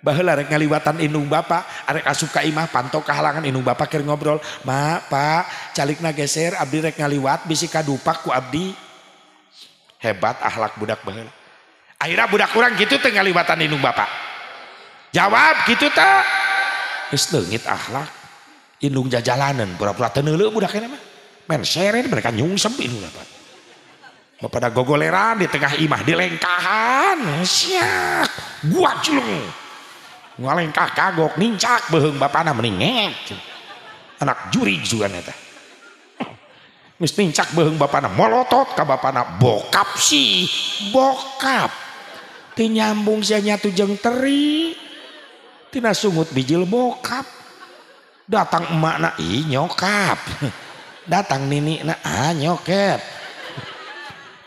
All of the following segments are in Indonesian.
baheula rek ngaliwatan inung bapak arek asup imah pantok kahalangan inung bapak kira ngobrol ma pak calikna geser abdi rek ngaliwat bisi kadupak ku abdi hebat ahlak budak baheula akhirnya budak kurang gitu teh ngaliwatan inung bapak jawab gitu tak, Terus nengit ahlak Inung jajalanan pura-pura tenele budak ini mah men seren mereka nyungsem inung bapak pada gogoleran di tengah imah di dilengkahan siap gua culung ngalengkah kagok nincak beheng bapana meningek anak juri juga neta Mis nincak beheng bapana molotot ka bapana bokap sih bokap ti nyambung sia nyatu jeng teri tina sungut bijil bokap datang emak na i nyokap datang nini na a ah, nyokap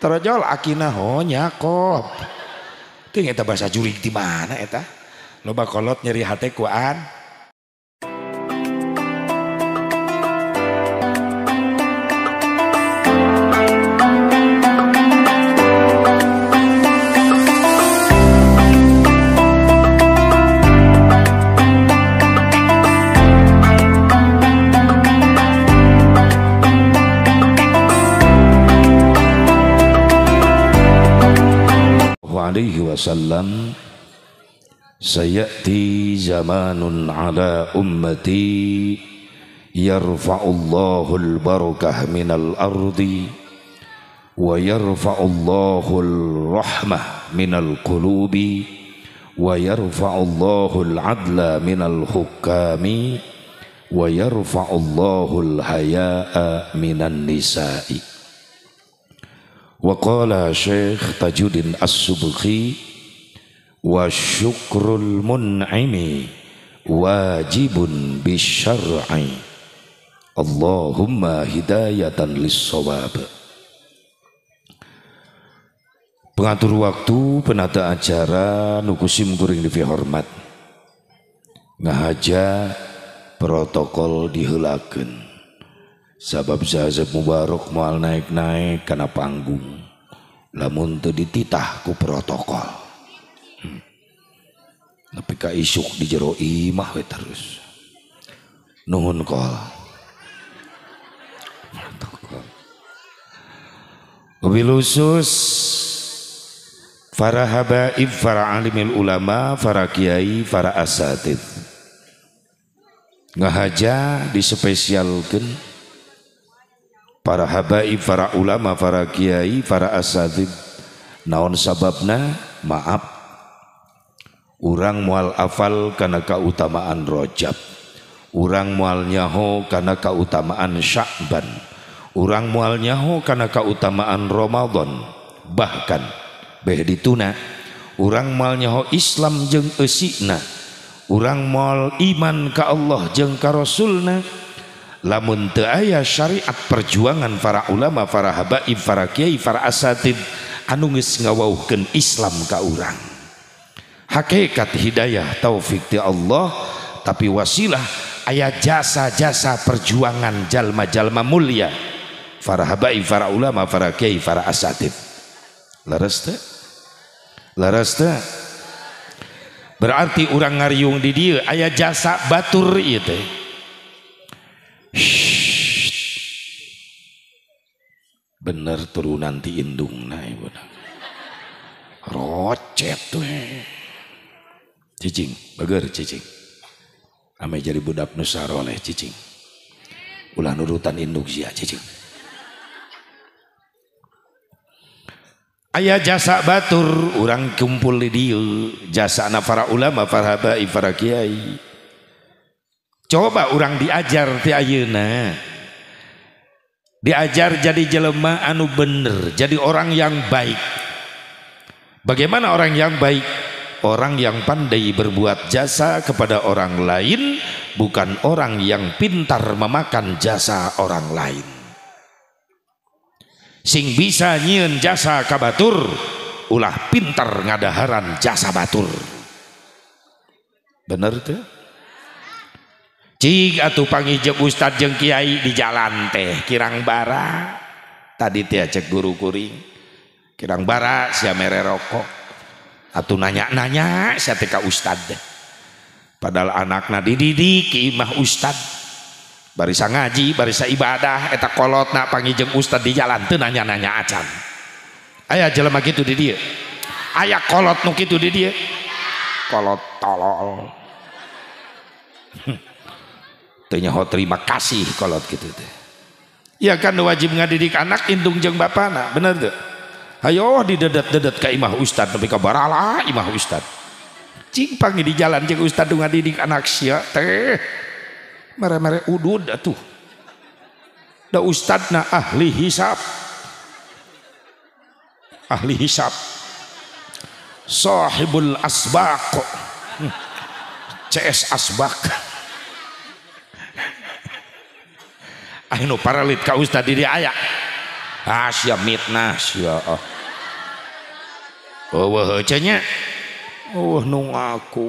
terjol akina ho nyakop ting eta bahasa jurig di mana eta Loba kolot nyeri hati kuan. alaihi wasallam سيأتي زمان على أمتي يرفع الله البركة من الأرض ويرفع الله الرحمة من القلوب ويرفع الله العدل من الحكام ويرفع الله الحياء من النساء وقال شيخ تجد السبخي wa syukrul mun'imi wajibun bisyar'i Allahumma hidayatan lissawab pengatur waktu penata acara nukusim kuring divi hormat ngahaja protokol dihelakan sabab zahazab mubarak mual naik-naik karena panggung lamun teu dititah ku protokol Hmm. tapi ka isuk di jero imah we terus nuhun kol Wilusus para habaib, para alimil ulama, para kiai, para asatid. Ngahaja dispesialkan para habaib, para ulama, para kiai, para asatid. Naon sababna? Maaf urang mualafal karena keutamaan Rojab urang mualnyaho karena keutamaan sy'ban urang mualnyahu karena keutamaan Romaadahon bahkan bedituna urang malnyaho Islam jeung esna urang ma iman ka Allah jeung karo sulnah lamunt ayah syariat perjuangan para ulama Farahabaai Far as anungis ngawauh ke Islam kau urang hakikat hidayah taufik di Allah tapi wasilah ayah jasa-jasa perjuangan jalma-jalma mulia para habai para ulama para kiai para asatid laras berarti orang ngariung di dia ayah jasa batur itu iya bener turun nanti indung nah ibu rocet tuh eh. dak ayaah jasa Batur orang kumpul jasa ulama coba orang diajar diuna diajar jadi jelemah anu bener jadi orang yang baik Bagaimana orang yang baik yang orang yang pandai berbuat jasa kepada orang lain bukan orang yang pintar memakan jasa orang lain sing bisa nyiin jasa kabatur ulah pintar ngadaharan jasa batur bener tuh cik atau pangijek ustad jeng kiai di jalan teh kirang bara tadi tiacek cek guru kuring kirang bara siamere rokok atau nanya-nanya saya teka ustad padahal anaknya dididik imah ustad barisa ngaji barisa ibadah eta kolot nak pangijeng ustad di jalan tuh nanya-nanya acan ayah jelema gitu di dia ayah kolot nuk itu di dia kolot tolol tanya ho terima kasih kolot gitu tuh, ya kan wajib ngadidik anak indung jeng bapak nak, bener tuh ayo didedet-dedet ke imah ustad tapi ke barala imah ustad cingpang di jalan cing ustad dengan didik anak sia teh mere-mere udud atuh da na ahli hisap ahli hisap sahibul asbaq hm, CS asbak Ayo paralit ka ustad diri ayak Ah, nah oh. Oh, oh, aku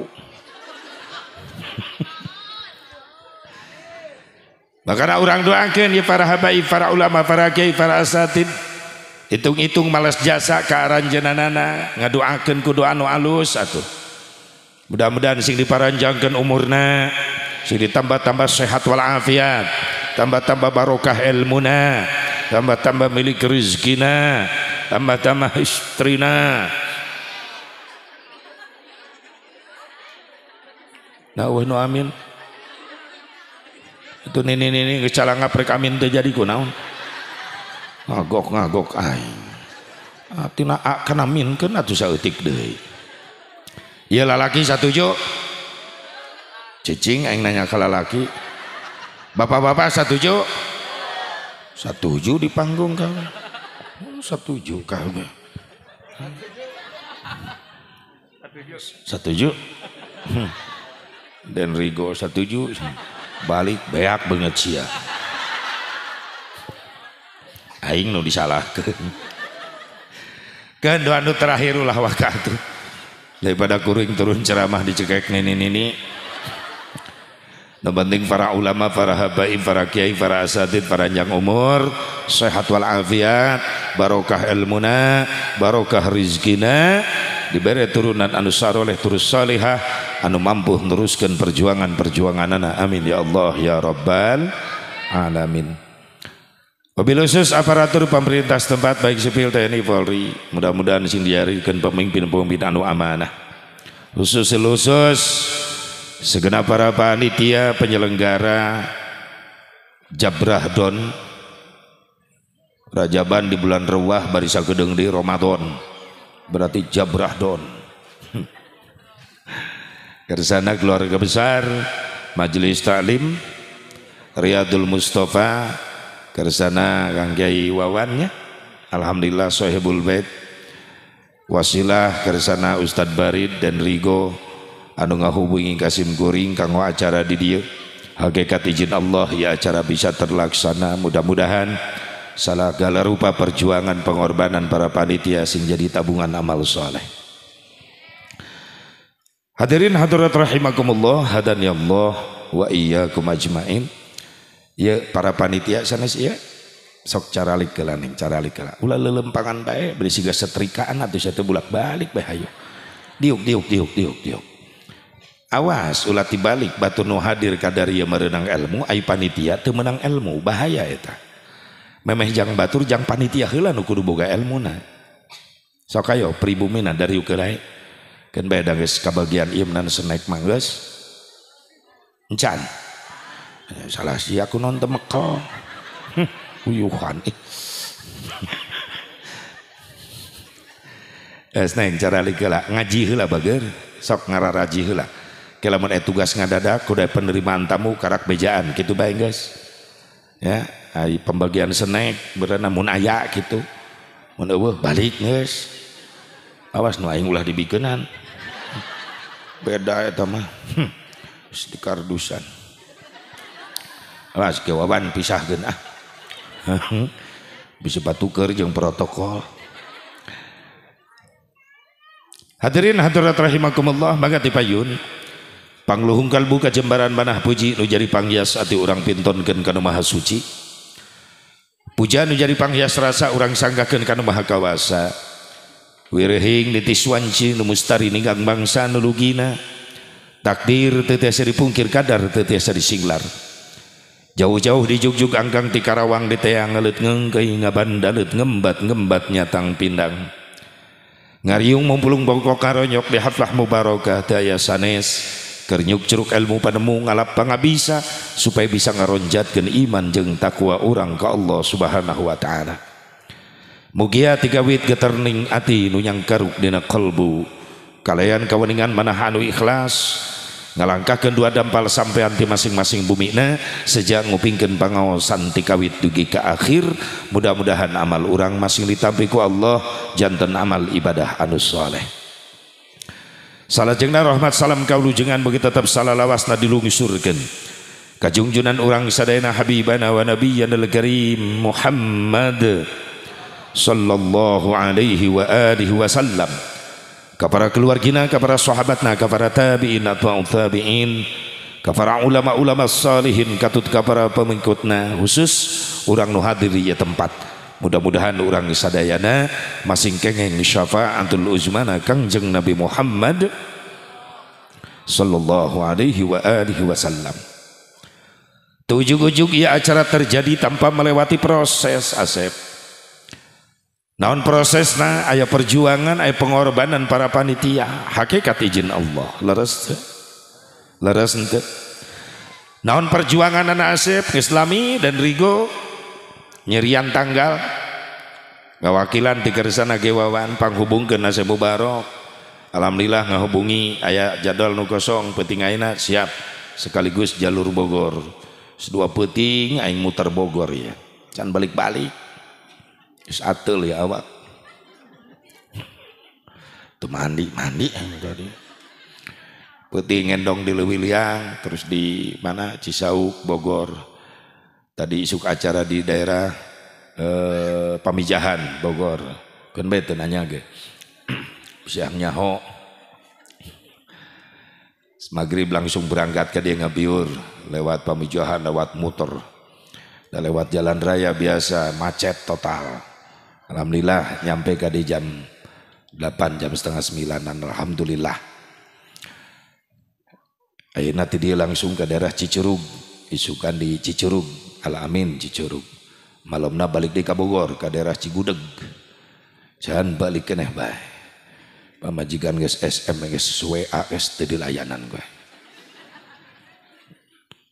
maka orang doakken di para habai para ulama paragei para as itung-itung malas jasa kearan jenan nana ngaduakken ku doa aus satu mudah-mudahan sing dip jagen umurna sing dimbah-tambah sehat wala afiat tambah-tmbah barokah il muuna tambah-tambah milik rizkina tambah-tambah istrina nah no, amin itu nini nini kecalang ngaprek amin terjadi kunaun ngagok ngagok aing ah, tina akan amin kan tuh sautik deh, ieu lalaki satu satuju cacing, aing nanya ke lalaki bapak-bapak satu satuju Setuju di panggung kau. Oh, setuju kau. Setuju. Hmm. Dan Rigo setuju. Balik beak banget sia. Aing nu disalahkan. Kedua nu terakhir ulah wakatu Daripada kuring turun ceramah di cekek nini nini. Nah, penting para ulama, para habaib, para kiai, para asatid, para yang umur, sehat wal afiat, barokah ilmuna, barokah rizkina, diberi turunan anu saroleh terus salihah, anu mampu meneruskan perjuangan-perjuangan anak. Amin ya Allah ya Rabbal alamin. Wabil khusus aparatur pemerintah setempat baik sipil TNI Polri mudah-mudahan sing diarikan pemimpin-pemimpin anu amanah khusus khusus segenap para panitia penyelenggara Jabrah Don Rajaban di bulan Rewah Barisa Gedeng di Ramadan berarti Don Kersana keluarga besar Majelis Taklim Riyadul Mustafa Kersana Kang Kiai Wawannya Alhamdulillah Sohibul Bait Wasilah Kersana Ustadz Barid dan Rigo anu ngahubungi Kasim guring kang acara di dia, hakikat izin Allah ya acara bisa terlaksana mudah-mudahan salah gala rupa perjuangan pengorbanan para panitia sing jadi tabungan amal soleh hadirin hadirat rahimakumullah ya Allah wa iyyakum kumajmain. ya para panitia sana sih ya sok cara likelan cara likelan ulah lelempangan bae beri siga setrikaan atuh satu bulak balik bae diuk diuk diuk diuk diuk awas ulah tibalik batu nu hadir kadaria merenang ilmu ai panitia teu menang ilmu bahaya eta memeh jang batur jang panitia heula nu kudu boga ilmuna sok ayo na dari ukerai kan beda geus kabagian ieu nan senek manggeus encan eh, salah sih aku nonton meko uyuhan eh. eh neng cara lah ngaji hula bager sok ngararaji hula. Eh, gasdada penerimatamu karakter bejaaan gitu baik ya pembagian snack be munayak gitu balikwas dian beda hmm, pisah ah. bisa batu protokol hadirin hatdurt rahimakumullah maka tipyun wartawan luungkal buka jembaran manah puji nu jadipangggias ati orang pintonken kan maha suci Puja nu jadipangghias rasa orang sanganggaken kan makawasaingwanci le musttari ninggang bangsa nulugina takdir tete dipunungkir kadar teteasa disiglar jauh-jauh dijukjug gangng tikarawang dete ngeke ngaban da ngembat ngembat nya tang pindang nga mumpulung bogko karonyok behatlah mubarokahasanes. nyuk jeruk elmu penemu ngalappang bisa supaya bisa ngaronjat geni iman jeng takqwa orang ke Allah subhanahuwa ta'ala mugia tiga get atinyang karuk qolbu kalian keweningan menahanu ikhlas ngalangkah kedua dampal sampeyan di masing-masing bumina seja ngupingken panausan tiwi dugi ke akhir mudah-mudahan amal orangrang masing ditabbriku Allahjantan amal ibadah anu sholeh Salah Salajengna rahmat salam kaulujengan bagi tetap salah lawasna dilungi surgen. Kajungjunan orang sadayana habibana wa nabiyyana al-karim Muhammad sallallahu alaihi wa alihi wa sallam. Kapara keluargina, kapara sahabatna, kapara tabi'in atau tabi'in, kapara ulama-ulama salihin, katut kapara pemengkutna, khusus orang nu hadiri ya tempat mudah-mudahan orang sadayana masing kengeng syafaatul uzmana kangjeng Nabi Muhammad sallallahu alaihi wa alihi wasallam tujuh ujuk ia acara terjadi tanpa melewati proses asep. Naon na ayah perjuangan, ayah pengorbanan para panitia. Hakikat izin Allah. Leres Leres Naon perjuangan anak asep, islami dan rigo nyerian tanggal ngawakilan di kersana gewawaan panghubung ke nasib barok Alhamdulillah ngahubungi ayah jadwal nu kosong peting aina siap sekaligus jalur Bogor sedua peting aing muter Bogor ya can balik-balik is atel ya awak tuh mandi mandi tadi peting ngendong di Lewiliang terus di mana Cisauk Bogor tadi isuk acara di daerah eh, Pamijahan Bogor kan bete nanya ge siang nyaho Maghrib langsung berangkat ke dia ngebiur lewat Pamijahan lewat muter dan lewat jalan raya biasa macet total Alhamdulillah nyampe ke di jam 8 jam setengah 9 dan Alhamdulillah Akhirnya nanti dia langsung ke daerah Cicurug isukan di Cicurug amin cicurug malamna balik di Ka Bogor ka daerah ciigudeg jangan balikeh pemajikan guys SMS wa tadi layanangue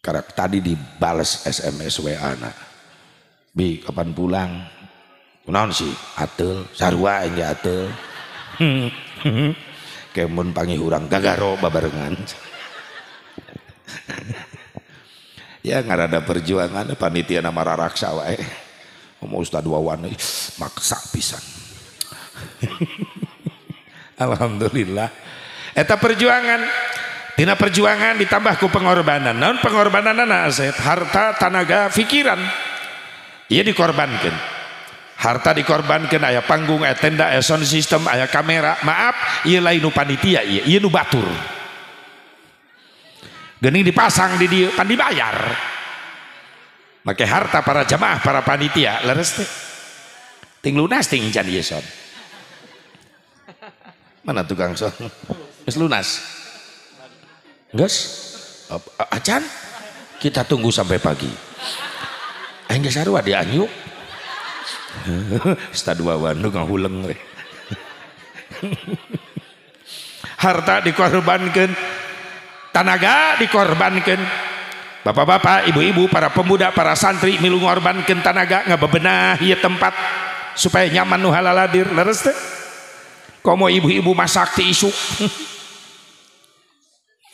karakter tadi dibaes SMS wa anak bi Kapan pulang sih at sarrwa kemun pangi hurang kagaronganha Ya ada perjuangan panitia nama raraksa wae. Mau ustadz Wawan maksa pisan. Alhamdulillah. Eta perjuangan Tina perjuangan ditambahku pengorbanan. Non pengorbanan anak aset harta, tenaga, pikiran. Ia dikorbankan. Harta dikorbankan ayah panggung, ayah tenda, ayah sound system, ayah kamera. Maaf, ia lain panitia, ia, ia nu batur. Gening dipasang di dia kan dibayar. Pakai harta para jemaah, para panitia, leres teh. Ting lunas ting jan Yeson. Iya, Mana tukang son? Mes lunas. Geus? Acan? Kita tunggu sampai pagi. Aing geus sarua di anyuk. wanu kang huleng, Harta dikorbankan tanaga dikorbankan bapak-bapak ibu-ibu para pemuda para santri milu ngorbankan tanaga ngebebenah ya tempat supaya nyaman nu halaladir leres teh komo ibu-ibu masak ti isu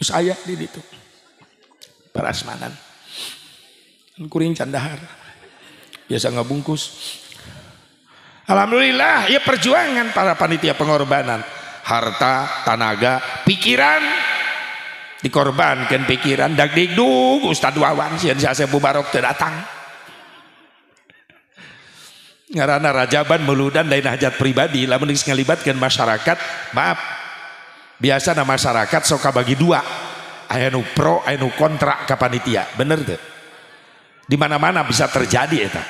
saya di ditu parasmanan kan kuring candahar biasa ngebungkus Alhamdulillah ya perjuangan para panitia pengorbanan harta, tanaga, pikiran dikorbankan pikiran dak digdug ustaz Wawan sieun sasepu barok teu datang ngarana rajaban meludan lain hajat pribadi lamun geus ngalibatkeun masyarakat maaf biasa nama masyarakat sok bagi dua aya pro aya kontra kapanitia. bener deh, di mana-mana bisa terjadi eta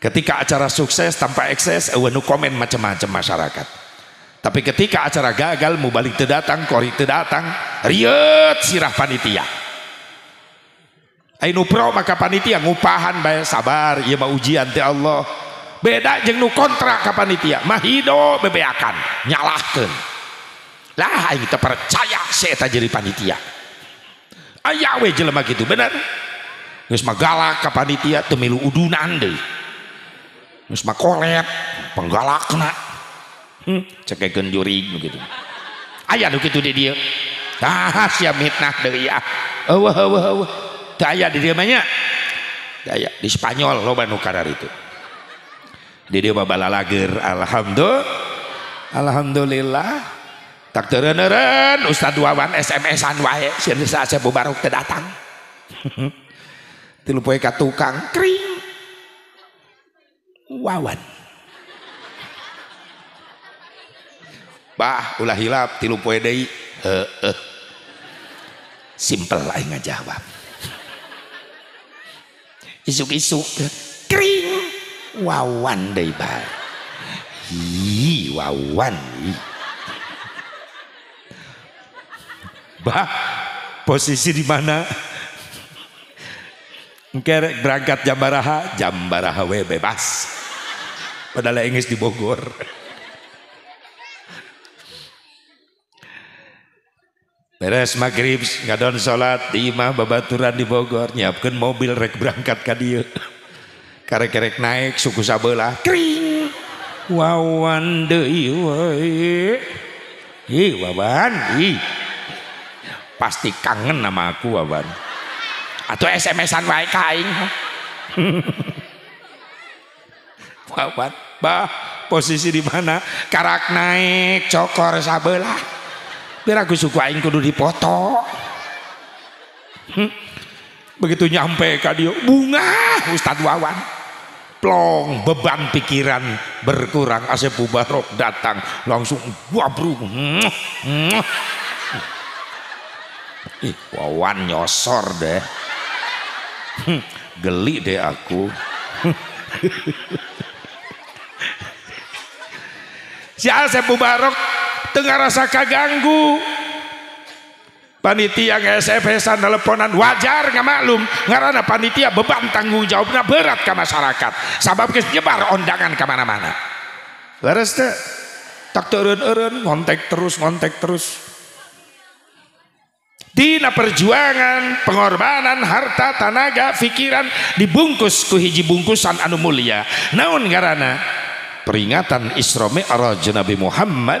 ketika acara sukses tanpa ekses eueuh komen macam-macam masyarakat tapi ketika acara gagal mau balik terdatang kori terdatang riut sirah panitia Ainu pro maka panitia ngupahan bayar sabar ya mau ujian ti Allah beda jeng nu kontrak ke panitia mahido bebeakan nyalahkan. lah ini kita percaya si jadi panitia Ayah we jelema gitu benar. Nus magalak ke panitia temilu udunan deh Nus mah penggalak penggalakna hmm, cekeken jurig begitu ayah di dia ah siap mitnah dari ah awah awah awah tak di dia banyak daya di Spanyol lo banu karar itu di dia bawa balalager alhamdulillah alhamdulillah tak terenen Ustadz Wawan SMS-an wae sieun saya bubaruk teu datang tilu poe ka tukang kring Wawan bah ulah hilap tilu poe deui heueuh lah eh. aing ngajawab isuk-isuk kring wawan deui bae hi wawan hi. bah posisi di mana Engkerek berangkat jam baraha, jam baraha we bebas. Padahal Inggris di Bogor. beres maghrib ngadon sholat, di imah babaturan di Bogor nyiapkan mobil rek berangkat ke dia karek-karek naik suku sabelah kering wawan deh, we ih wawan ih pasti kangen nama aku wawan atau SMS-an wae kain. wawan bah posisi di mana karak naik cokor sabelah biar aku suka aing kudu dipoto hmm. begitu nyampe ke dia bunga Ustadz Wawan plong beban pikiran berkurang Asep Barok datang langsung wabruk hmm. hmm. Ih, Wawan nyosor deh hmm. geli deh aku si Asep Barok Tengah rasa kaganggu. Panitia SFS teleponan wajar nggak maklum ngarana panitia beban tanggung jawabnya berat ke masyarakat sabab nyebar undangan ke mana mana beres deh tak turun-urun ngontek terus ngontek terus Dina perjuangan, pengorbanan, harta, tenaga, pikiran dibungkus ku hiji bungkusan anu mulia. Naon ngarana? Peringatan Isra Mi'raj Nabi Muhammad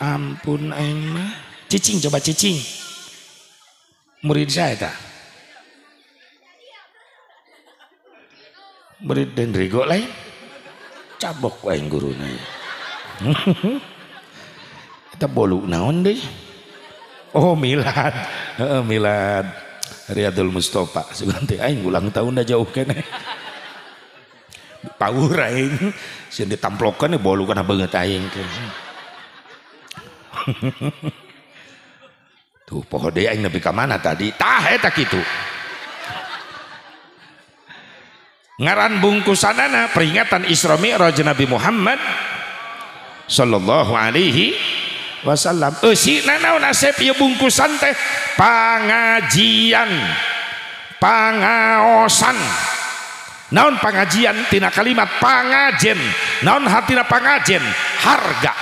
ampun aing cicing coba cicing murid saya tak murid dendri rigo lain cabok aing guru naik kita bolu naon deh oh milad uh, milad Riyadul Mustafa sebentar aing ulang tahun dah jauh kene power aing sih ditamplokan ya bolu karena banget aing kene wo tuh Pode lebih ke mana tadi tahe gitu ngaran bungkus anana peringatan Iramiroja Nabi Muhammad Shallallahu Alaihi Wasallam bungan teh pengajianpangsan naun pengajiantina kalimat pengajen naonhati pengajen harga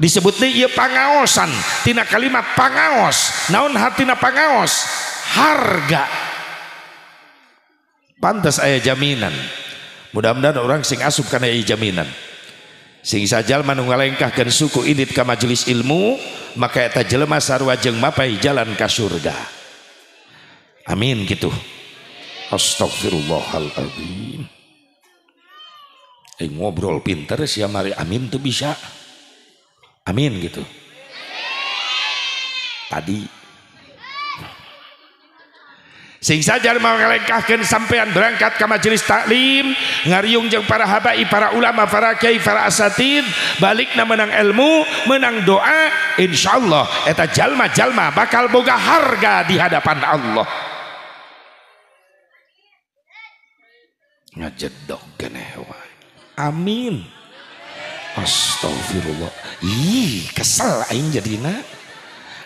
disebutnya ia pangaosan tina kalimat pangaos naon hatina pangaos harga pantas ayah jaminan mudah-mudahan orang sing asup karena ayah jaminan sing sajal gen suku ini ke majelis ilmu maka eta jelema sarwa jeng mapai jalan ke surga amin gitu astagfirullahaladzim eh, ngobrol pinter siamari amin tuh bisa Amin gitu tadi sing saja maungahkan sampeyan berangkat ke majelis Taklim ngariung para habba para ulama Farak baliknya menang ilmu menang doa Insya Allah eta jalma-jalma bakal boga harga di hadapan Allah dowa amin Astagfirullah. Ih, kesel aing jadina.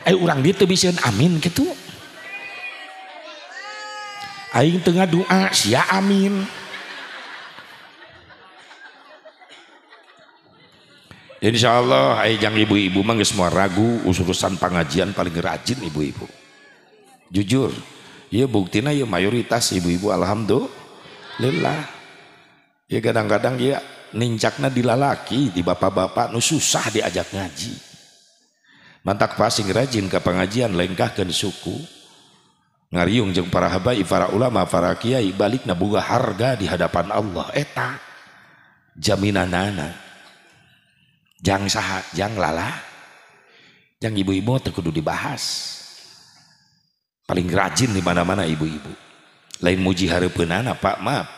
Ai urang dia teu bisa amin gitu. Aing tengah doa sia amin. Insya Allah ayah yang ibu-ibu mah semua ragu urusan pengajian paling rajin ibu-ibu. Jujur, ya buktinya ya mayoritas ibu-ibu alhamdulillah. Ya kadang-kadang ya nincakna dilalaki di bapak-bapak Nu susah diajak ngaji mantap passing rajin ke pengajian lengkahkan suku ngariungjung para habai para ulama Farkyai balik nabua harga di hadapan Allah ak jamina nana janganlala yang ibu-ibu terkudu dibahas paling rajin dimana-mana ibu-ibu lain Mujihari Benana Pak Maaf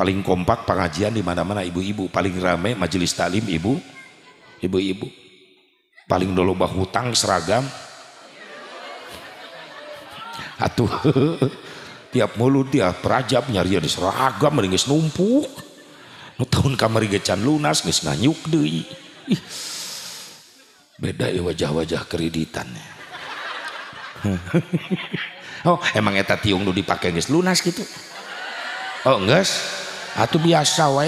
paling kompak pengajian di mana-mana ibu-ibu paling ramai majelis talim ibu ibu-ibu paling doloba hutang seragam atuh tiap mulut dia perajab nyari di seragam meringis numpuk nu tahun kamari gecan lunas geus nganyuk deui beda ya wajah-wajah kreditannya oh emang eta tiung nu dipake geus lunas gitu oh enggak biasa wa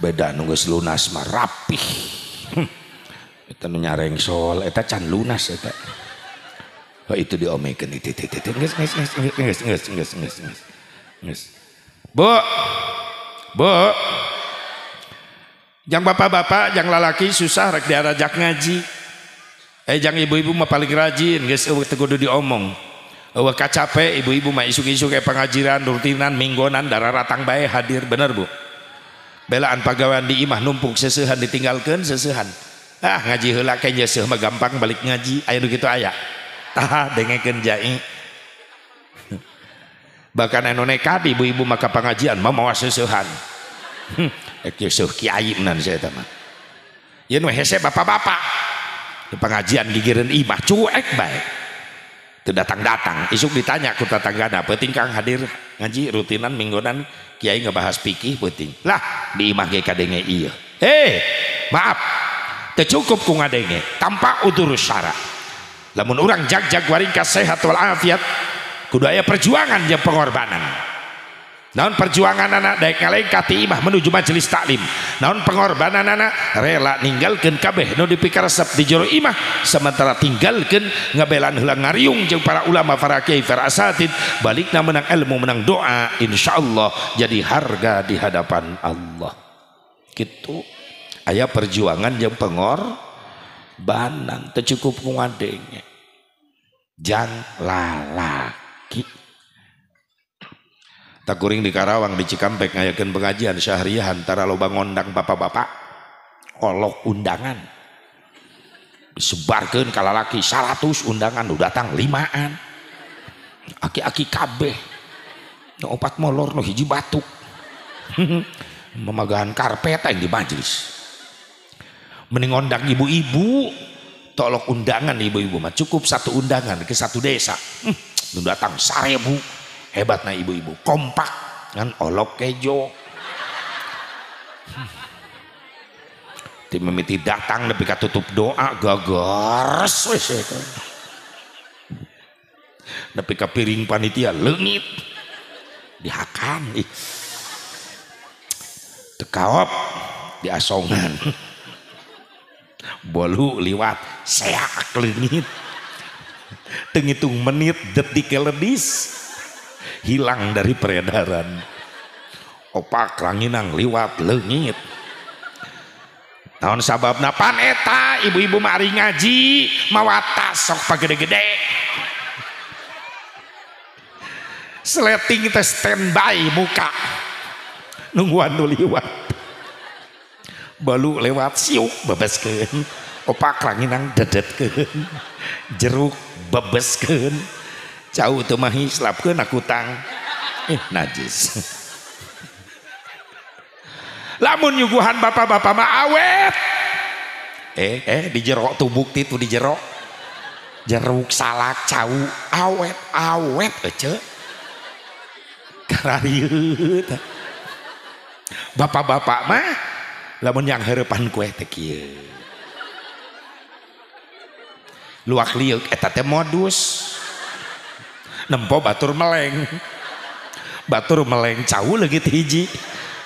beda n lunas rapinyareng lunas oh, jangan bapak-bapak jangan lalaki susahrek diajak ngaji eh jangan ibu-ibu mau paling rajin tegu di omong punya kacafe ibu-ibu mau Suuki suukai pengajiran rutinan minggonan darah ratng baye hadir bener Bu belaaan pagawawan di imah nummpuk sesehan ditinggalkan sehan ah ngajimah gampang balik ngaji air begitu aya ta de bahkan ibu-ibu maka pengajian memowa sesuhan babapak di pengajian gigkirin imah cuek baik datang-datang isuk ditanya ku tetanggana penting kang hadir ngaji rutinan mingguan Kiai ngebahas pikih penting lah di imah ge kadenge iya Eh, maaf kung ku ngadenge tanpa udur syara lamun orang jag-jag waringkas sehat wal afiat kudu aya perjuangan jeung pengorbanan Naon perjuangan anak daik ngalain kati imah menuju majelis taklim. Naon pengorbanan anak rela ninggalkan kabeh nu dipikir resep di jero imah sementara tinggalkan ngabelan heula ngariung jeung para ulama para kiai para asatid balikna menang ilmu menang doa insyaallah jadi harga di hadapan Allah. Gitu. Ayah perjuangan yang pengorbanan banan tercukup ngadenge. Jang lalaki. Tak kuring di Karawang di Cikampek ngayakin pengajian syahriah antara loba undang bapak-bapak olok undangan Disebarkan kalau laki 100 undangan udah datang limaan aki-aki kabeh no opat molor hiji batuk memagahan karpet yang di majelis mending undang ibu-ibu tolok undangan ibu-ibu mah cukup satu undangan ke satu desa hmm, datang sarebu. Hebat nah ibu-ibu, kompak kan olok kejo. Tim mimiti datang lebih tapi tutup doa gagas Tapi ke piring panitia lengit Dihakan ih. di diasongan. Bolu liwat seak lengit tengitung menit detik lebih hilang dari peredaran Opa krainng liwat legit tahun sabab napan eta ibu-ibu mari ngaji mawatas so gede-gedde seleting kita stand by muka nunggu liwat balu lewat siuk bebes keainng dadet ke jeruk bebes ke ma ke nakutang najis lamun nyuguhan bapak-bapakmah awet eh eh di jerok tuh bukti tuh di jerok jeruk salak cauh awet awet ke bapak-bapak mah lamun yangpan kue lu modus nempo batur meleng batur meleng jauh lagi hiji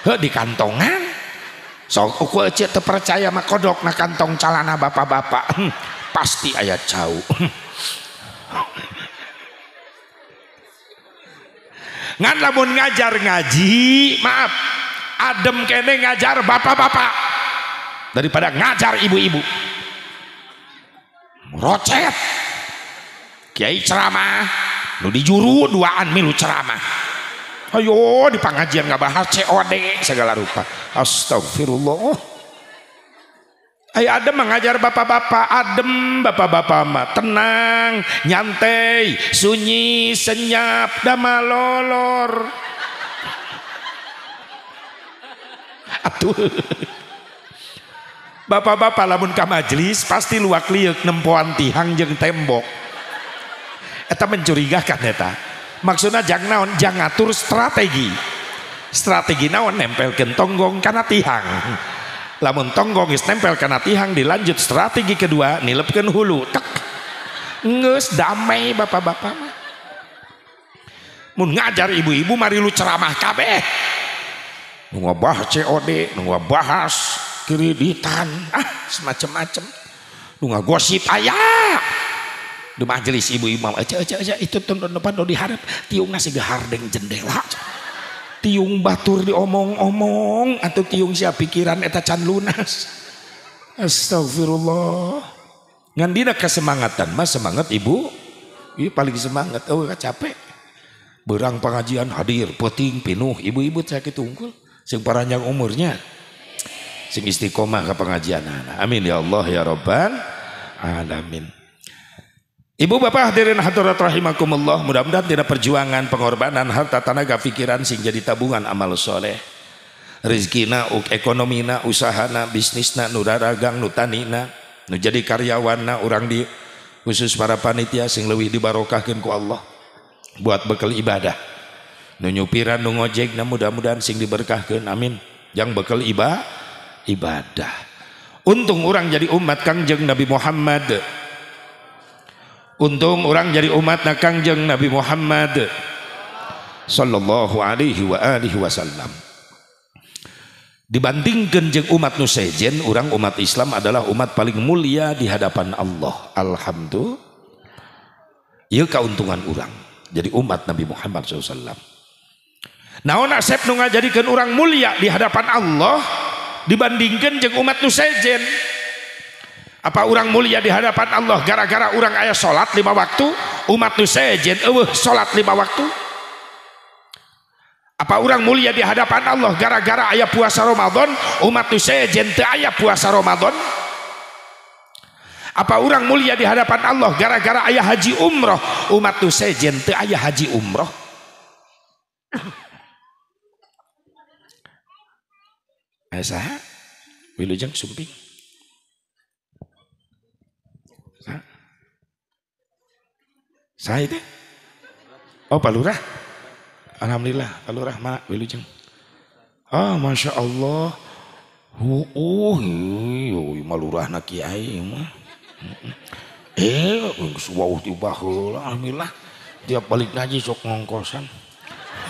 he di kantongan so aku aja terpercaya mah kodok na kantong calana bapak-bapak hmm, pasti ayat jauh, hmm. ngan lamun ngajar ngaji maaf adem kene ngajar bapak-bapak daripada ngajar ibu-ibu rocet kiai ceramah lu dijuru duaan milu ceramah ayo di pengajian nggak bahas COD segala rupa astagfirullah ayo adem mengajar bapak-bapak adem bapak-bapak mah tenang nyantai sunyi senyap damalolor atuh bapak-bapak lamun ke majelis pasti luak liuk nempuan tihang jeng tembok Eta mencurigakan eta. Maksudnya jangan naon, jang ngatur strategi. Strategi naon nempelkan tonggong karena tihang. Lamun tonggong is nempel karena tihang dilanjut strategi kedua nilepkan hulu. Tek. Nges damai bapak-bapak. Mun ngajar ibu-ibu mari lu ceramah kabeh. Ngobah COD, nunggu ngobahas kreditan ah semacam-macam. Lu gosip ayah di majelis ibu imam aja aja aja itu tuh depan do diharap tiung nasi gehardeng jendela tiung batur diomong-omong atau tiung siap pikiran eta can lunas astagfirullah ngandina kesemangatan mas semangat ibu Iya paling semangat oh capek berang pengajian hadir peting pinuh ibu-ibu sakit unggul sing paranjang umurnya sing istiqomah ke pengajian amin ya Allah ya Robban alamin Ibu bapak hadirin hadirat rahimakumullah, mudah-mudahan tidak perjuangan, pengorbanan, harta, tenaga, pikiran sing jadi tabungan amal soleh. Rizkina, ekonomina, usahana, bisnisna, nuraragang, nutanina, nu jadi karyawanna, orang di khusus para panitia sing lebih dibarokahkan ku Allah buat bekal ibadah. Nu nyupiran, nu ngojek, nah mudah-mudahan sing diberkahkan, amin. Yang bekal iba, ibadah. Untung orang jadi umat kangjeng Nabi Muhammad orang jadi umat nang Nabi Muhammad Shallallahu Alaihihiallam dibandingkanng umat nus orang umat Islam adalah umat paling mulia di hadapan Allah Alhamdulillah kauntungan orang jadi umat Nabi MuhammadSA jadikan orang mulia di hadapan Allah dibandingkan je umat nusjin orang mulia di hadapan Allah gara-gara orangrang ayat salat lima waktu umat tuh saya salat lima waktu apa orang mulia di hadapan Allah gara-gara ayah puasa Romadn umat tuh saya je ayah puasa Romadn apa orang mulia di hadapan Allah gara-gara ayah haji umrahh umat tuh saya gente ayah haji umroh Suping Saya deh, Oh Pak Lurah. Alhamdulillah Pak Lurah Mak, Wilujeng. Ah Masya Allah. uh yoi malurah nak kiai mah. Eh, suau tiba heula alhamdulillah. Dia balik ngaji sok ngongkosan.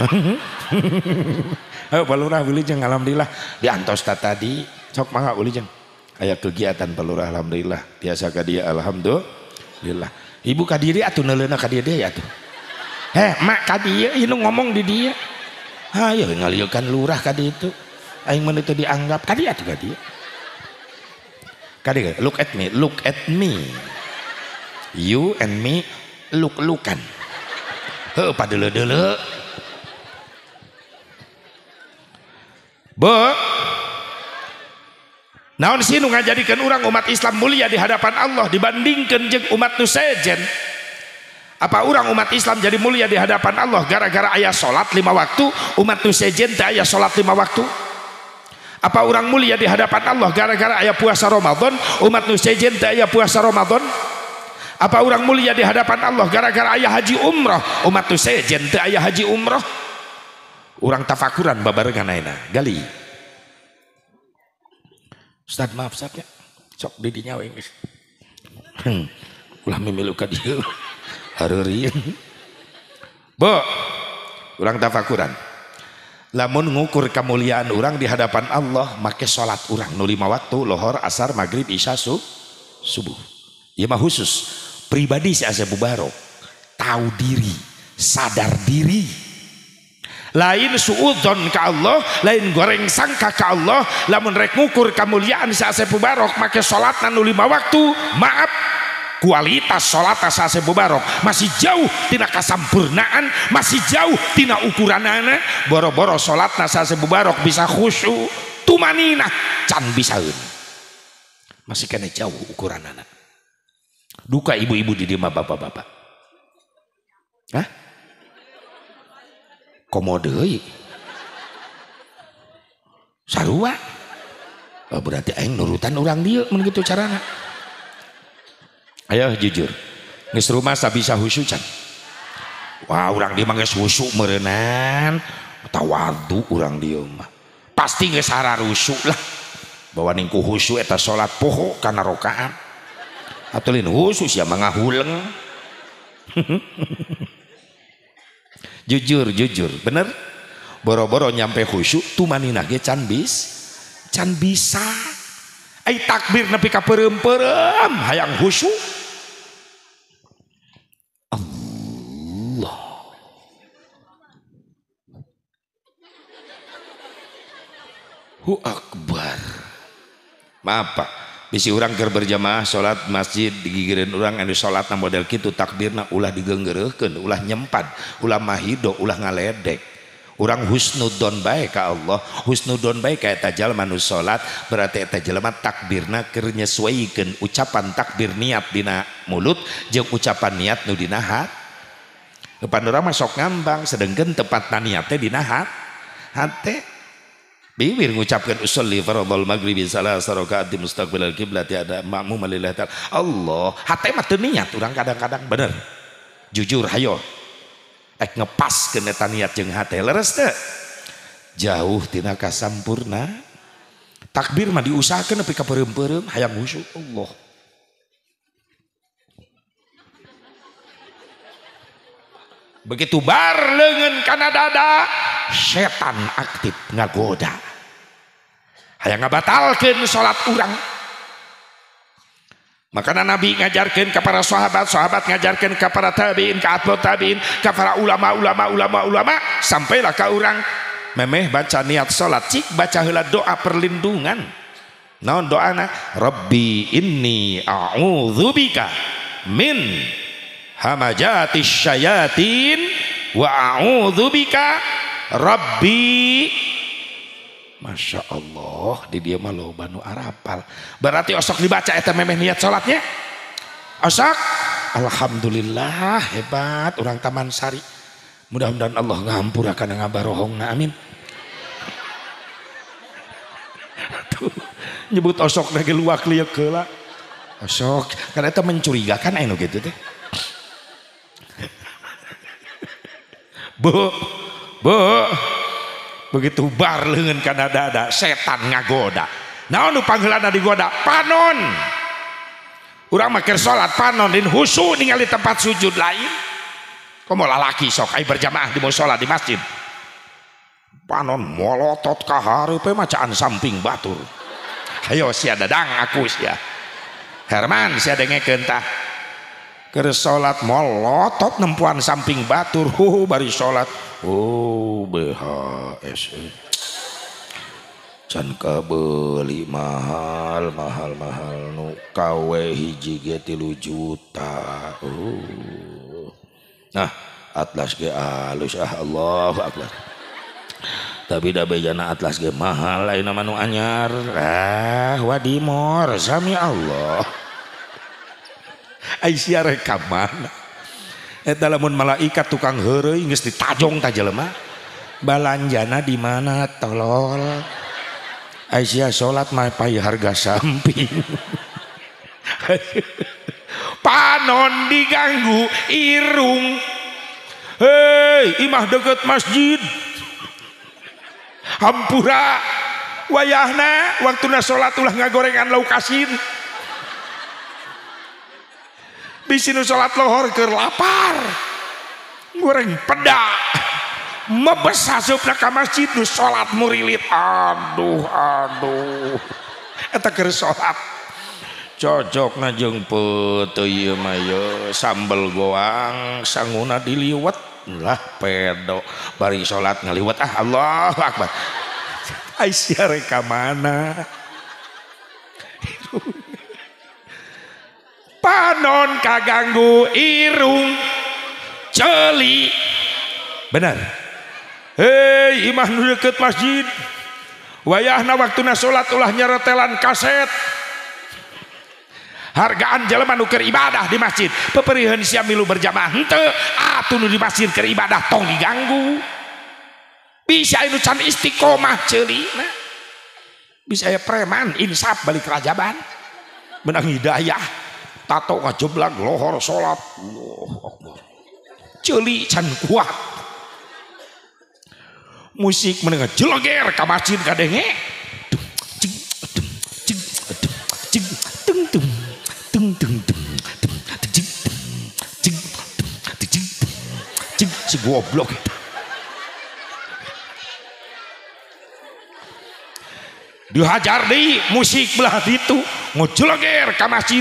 Ayo palurah jeng, alhamdulillah di ta tadi sok mangga jeng. ayat kegiatan palurah alhamdulillah. Biasa ke dia alhamdulillah ibu kadiri atuh nelena kadiri ya tuh heh mak kadiri ini ngomong di dia ayo ah, iya, kan lurah kadi itu aing mana itu dianggap kadi atuh kadi kadi look at me look at me you and me look lookan he pada dele be naon nga jadikan orang umat Islam mulia di hadapan Allah dibanding kejeng umat nujen apa orang umat Islam jadi mulia di hadapan Allah gara-gara ayah salat lima waktu umat nu sejennta aya salat lima waktu apa orang mulia di hadapan Allah gara-gara aya puasa Romadhon umat nu seijennta aya puasa Romadhon apa orang mulia di hadapan Allah gara-gara ayah haji umrah umat Nujennta aya haji umrahh orang tafaquran babagan naina Gali Ustaz maaf saknya cok didinya we geus. Ulah mimilu ka dieu. Bo, urang tafakuran. Lamun ngukur kemuliaan orang di hadapan Allah, make salat orang nu lima waktu, lohor, asar, maghrib, isya, subuh. ya mah khusus pribadi si Asep barok, tahu diri, sadar diri lain suudzon ka Allah lain goreng sangkaka Allah la menrekngukur kamuliaan se barok make salat lima waktu maaf kualitas sala sebarok masih jauh tidak kasammpurnaan masih jauhtina ukuran anak boro-boro salat na sebarok bisa khus masih jauh ukuran anak duka ibu-ibu dilima bapak-bapak modua berarti nurutan orang dia begitu cara Ayo jujur rumah bisa hus oranggissuk merenanta Waduh kurang di rumah pasti sa rusuk lah bahwa ningku khussueta salat pohok karenarokkaaan ataulin khusus yang mengahuleng jujur jujur bener boro-boro nyampe khusyuk tumanina ge can bis can bisa ai takbir nepi ka perem-perem hayang khusyuk Allah Hu akbar Maaf Pak qi urang ke berjemaah salat masjid digigirin orangrang salat na model Kitu takbirna ulah digereken ulah nypan ulamahi doulah ngaledek orang Husnu don baik Allah Husnu baik salat berartile takbirnakernyesuaken ucapan takbir niatdina mulut ucapan niat nudinahatpandora masuk ngambang sedenggen tepat na nidinahat han Biwir mengucapkan usulli faradol maghribi salah di mustaqbil al ya ada makmum alillah ta'ala. Allah, hati mati niat orang kadang-kadang bener. Jujur hayo. Ek ngepas ke neta niat jeung hate leres teu. Jauh tina kasampurna. Takbir mah diusahakan nepi keperem-perem hayang musuh Allah. Begitu bar lengan kanadada setan aktif ngagoda. Hayang ngabatalkeun salat urang. Makanya Nabi ngajarkan ke para sahabat, sahabat ngajarkan ke para tabiin, ke atbot tabiin, ke para ulama, ulama, ulama, ulama, sampailah ke orang memeh baca niat sholat, cik baca hela doa perlindungan. doa doana? Rabbi inni a'udzubika min hamajati syayatin wa a'udzubika Rabbi Masya Allah di dia malu banu arapal. Berarti osok dibaca eta memeh niat sholatnya. Osok. Alhamdulillah hebat orang taman sari. Mudah-mudahan Allah ngampurakan ngabarohong amin. Tuh, nyebut osok lagi luak liak kela. Osok karena itu mencurigakan ayo gitu deh. Bu, bu, begitu barlenngan karena dada setan ngagoda na nupang dida panon kurangkir salat panon di husu di tempat sujud lain kamu lalaki soka berjamaah di mu salat di masjid panon mulotototkahharu pemacaan samping Baul ayo si dadang aku ya Herman saya denge ke entah Ker salat molot tot neempuan samping batur huh bari salat oh, canka beli mahal mahal mahal nu kawe hijjigeti lujuta oh. nah atlas ge alus ah, Allah tapi da bejana atlas ge mahalu anyarrah wadimorzami Allah Ais reka mana dalammun malaikat tukang insti tajong taj lemah balalanjana dimana tolol Aisy salat pay harga samping Panon diganggu irung Hei imah de masjid Hampura wayahna wantuna salat ulah ngagorengan loukasin. salat lo ke laparreng peda mebesah kamar situ salat murilit Aduh aduh salat cocok najeu mayayo sambel goang sangguna diliwet lah pedo barng salat ngaliwat ah, Allahu akbar Areka mana panon kaganggu irung celi benar hei imah nu deket masjid wayahna waktuna sholat ulah nyeretelan kaset hargaan jelema nu keur ibadah di masjid peperihan siam milu berjamaah henteu atuh nu di masjid keur ibadah tong diganggu bisa anu can istiqomah ceulina bisa ya preman insaf balik kerajaan, menang hidayah tato kajeblan lohor sholat Allah Akbar celi can kuat musik mendengar jeleger ke masjid kadenge si goblok dihajar deh musik belah itu ngujuleger ke masjid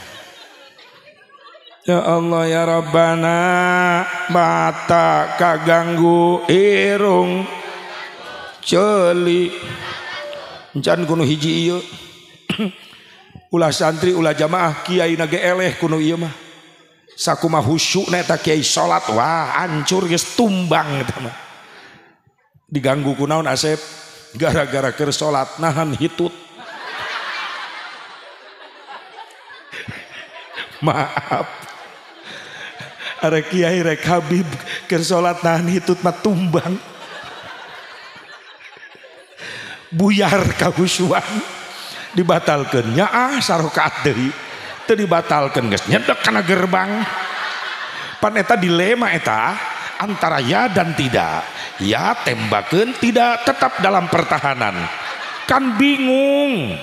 Allah ya rob mata kaganggu Iung celi santri ula jamaah Kyaisy salatcur tumbang diganggu ku naun asep gara-gara Ker salat nahan hitut mahaapa Rek Kiai, rek Habib, ker sholat nahan hitut matumbang. Buyar kahusuan. ya ah sarokat dari. Itu dibatalkan guys. Nyedek karena gerbang. Pan eta dilema eta antara ya dan tidak. Ya tembakan tidak tetap dalam pertahanan. Kan bingung.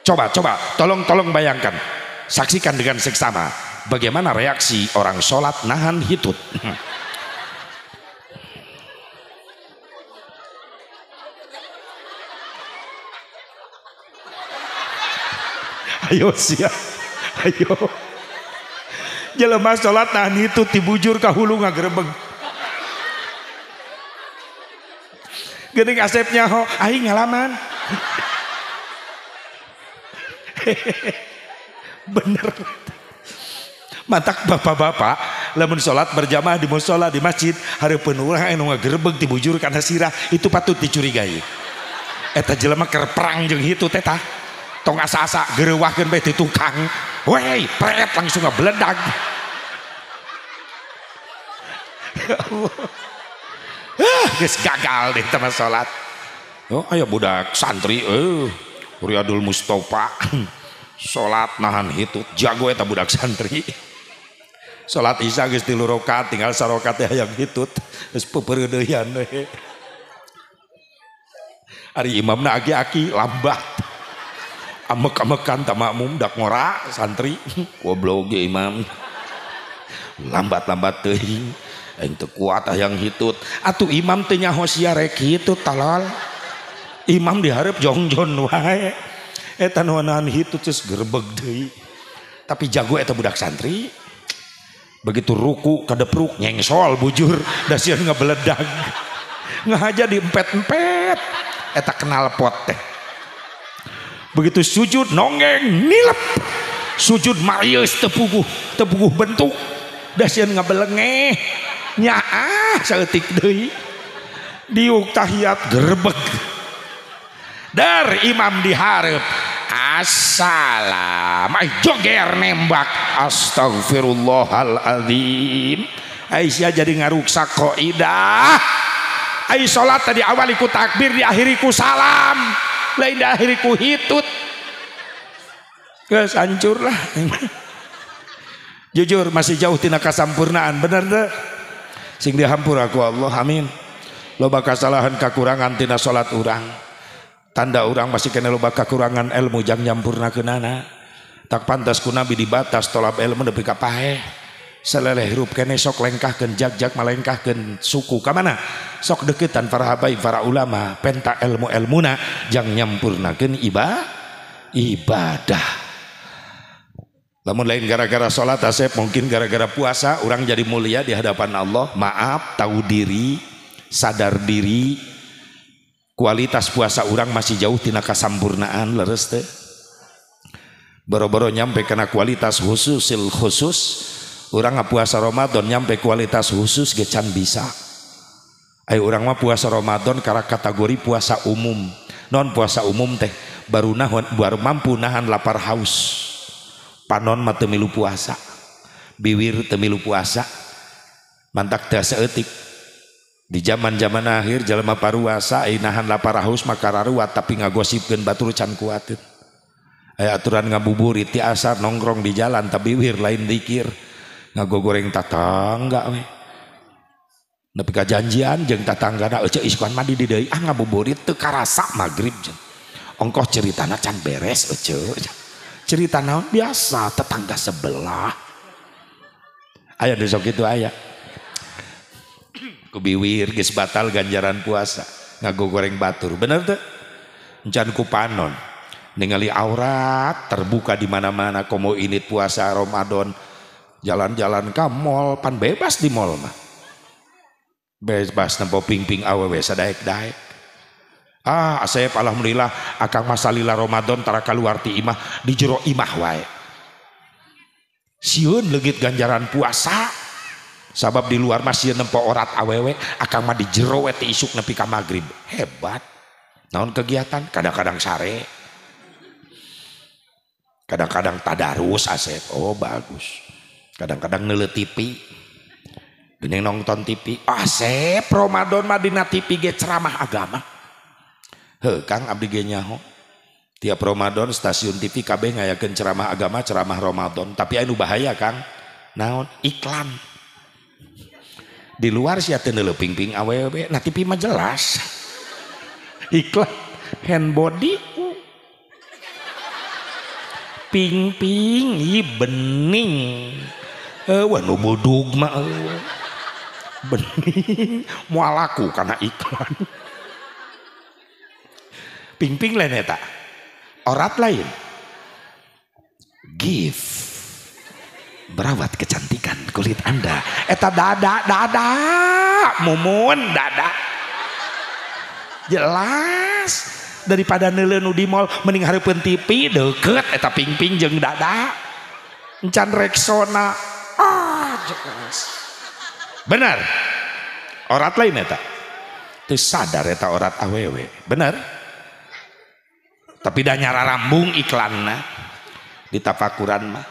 Coba, coba, tolong, tolong bayangkan. Saksikan dengan seksama Bagaimana reaksi orang sholat nahan hitut? Ayo siap. Ayo. Jelema sholat nahan hitut tibujur kahulu ngagrebeng ngagerebeg. asepnya ho, aing ngalaman. Hehehe, Bener. Matak bapak-bapak lamun salat berjamaah di musala di masjid hareupeun urang anu ngagerebeg bujur kana sirah itu patut dicurigai. Eta jelema keur perang jeung hitu teh tah. Tong asa-asa gereuwahkeun bae ti tukang. Wei, pret langsung ngabledag. Ya Allah. Eh, geus gagal deh teman salat. Oh, ayah budak santri oh Riyadul Mustofa salat nahan hitut jago eta budak santri salat Isya geus tilu rakaat tinggal sarokat teh hayang hitut geus pepereudeyan we. Ari imamna aki-aki lambat. Amek-amekan tamakmum dak ngora santri goblok ge imam. Lambat-lambat teuing. Aing teu kuat hayang hitut. Atuh imam teu sia rek hitut talal. Imam diharap jongjon wae. Eta tanuhanan hitut geus gerbeg deui. Tapi jago eta budak santri begitu ruku kedepuk nya soal bujur Da beledangngehaja dipet-emppet eh, tak kenalpot begitu sujud nongengle sujud mayus tepugu tepuguh bentuk ditahiyaat gerbe dari Imam diharap assalm joger nembak asfirullah Aisyah jadi ngaruksa qidah A salat tadi awalku takdir di akhiriku salam lainhiriku hitut kesancurlah jujur masih jauhtina kasamurnaan bener de sing dihampur aku Allah amin loba kesalahan kakurangantina salat urang tanda orang masih kena loba kekurangan ilmu jang nyampurna kenana tak pantas ku nabi dibatas tolap ilmu nepi ka seleleh hirup kene sok lengkah genjak-jak jagjak ken suku ka mana sok deketan para habaib para ulama penta ilmu elmuna jang ken iba ibadah namun lain gara-gara sholat asep mungkin gara-gara puasa orang jadi mulia di hadapan Allah maaf tahu diri sadar diri kualitas puasa orang masih jauh tina kasampurnaan leres teh boro-boro nyampe kena kualitas khusus, sil khusus orang nggak puasa Ramadan nyampe kualitas khusus gecan bisa ayo orang mah puasa Ramadan karena kategori puasa umum non puasa umum teh baru nahan baru mampu nahan lapar haus panon mah temilu puasa biwir temilu puasa mantak dasa etik di zaman-zaman akhir jelema paruasa inahan nahan haus maka raruat tapi ngagosipkeun batur can kuatin aya aturan ngabuburit ti asar nongkrong di jalan tapi wir lain dikir goreng tatangga we nepi ka janjian jeung tatanggana euceuh iskuan mandi di deui ah ngabuburit teu karasa magrib jeung ongkoh ceritana can beres euceuh cerita naon biasa tetangga sebelah aya besok itu aya kubiwir ges batal ganjaran puasa ngago goreng batur bener tuh encan kupanon ningali aurat terbuka di mana-mana komo ini puasa Ramadan jalan-jalan ke mall pan bebas di mall mah bebas nempo ping-ping awewe sadaek-daek ah asep alhamdulillah akang masalila Ramadan tara keluar ti imah di jero imah wae siun legit ganjaran puasa sabab di luar masih nempo orat awewe akan mah di jero isuk nepi ka magrib hebat naon kegiatan kadang-kadang sare kadang-kadang tadarus aset oh bagus kadang-kadang nele TV Gini nonton tipi. asep Ramadan Madinah tipi ge ceramah agama he kang abdi ge nyaho tiap Ramadan stasiun TV KB ngayakeun ceramah agama ceramah Ramadan tapi anu bahaya kang naon iklan di luar sih ada ping-ping aww nah TV mah jelas iklan hand body ping-ping i bening eh wanu bodug mah eh. bening mualaku karena iklan ping-ping lain tak orat lain give Berawat kecantikan kulit Anda. Eta dada, dada. Mumun, dada. Jelas. Daripada nilai nu di mall, mending hareupeun TV deket eta ping-ping jeng dada. Encan Reksona, Ah, jelas. Benar. Orat lain eta. tuh sadar eta orat awewe. Benar. Tapi dah nyara rambung iklan, di tapakuran mah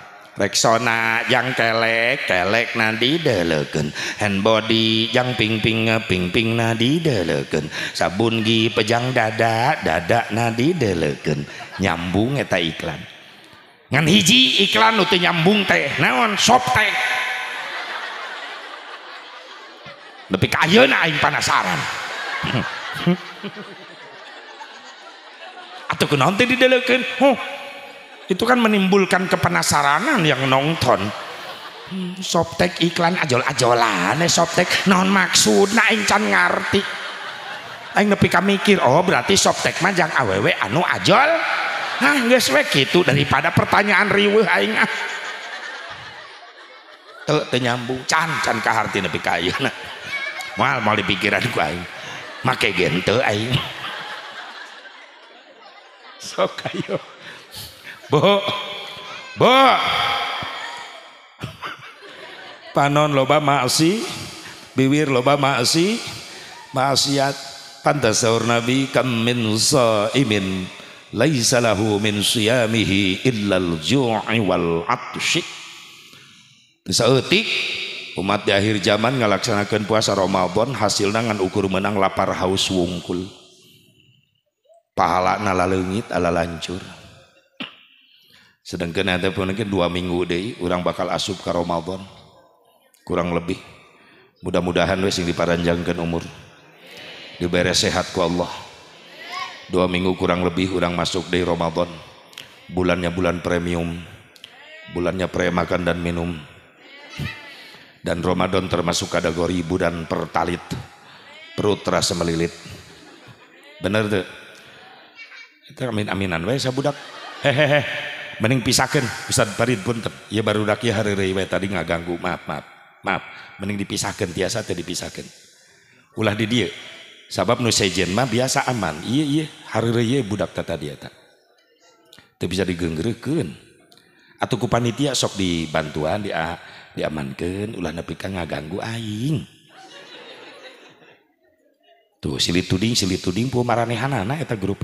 yang kelek kelek nadi hand body yang ping-ping ping-ping nadiken sabbungi pejang dada dada nadiken nyambung ngeta iklan ngan hijji iklan nyambung teh nawan so lebih ka na panasaran did huh itu kan menimbulkan kepenasaranan yang nonton hmm, softtek iklan ajol-ajolan softtek non maksud nah incan ngerti, Aing nepi kami mikir oh berarti softtek mah jang awewe anu ajol nah geus we gitu daripada pertanyaan riweuh aing ah can can ka harti nepi kaya nah. mal mau dipikiran pikiran ku aing make gente aing sok ayo Bu. Bu. Panon loba maksi, biwir loba maksi, maksiat tanda sahur Nabi kam min saimin laisa lahu min siyamihi illal ju'i wal atsyik. Saeutik umat di akhir zaman ngelaksanakan puasa Ramadan hasilnya ngan ukur menang lapar haus wungkul. Pahala nala leungit ala lancur sedangkan ada pun dua minggu deh orang bakal asup ke Ramadan kurang lebih mudah-mudahan wes yang diparanjangkan umur diberes sehat ku Allah dua minggu kurang lebih orang masuk deh Ramadan bulannya bulan premium bulannya pre makan dan minum dan Ramadan termasuk kategori ibu dan pertalit perut terasa melilit bener tuh amin aminan wes budak hehehe mening pisken pisat par buapia baru hariway tadi ngaganggu maafmat mapaf mening dipisahkan biasa tadi dipisaken ulah di dia sabab nu seijen ma biasa aman haridak bisa digereken atau ku paniti sok di bantuan dia diamankan ulah nepikan ngaganggu aing tuh siing siing penehan itu grup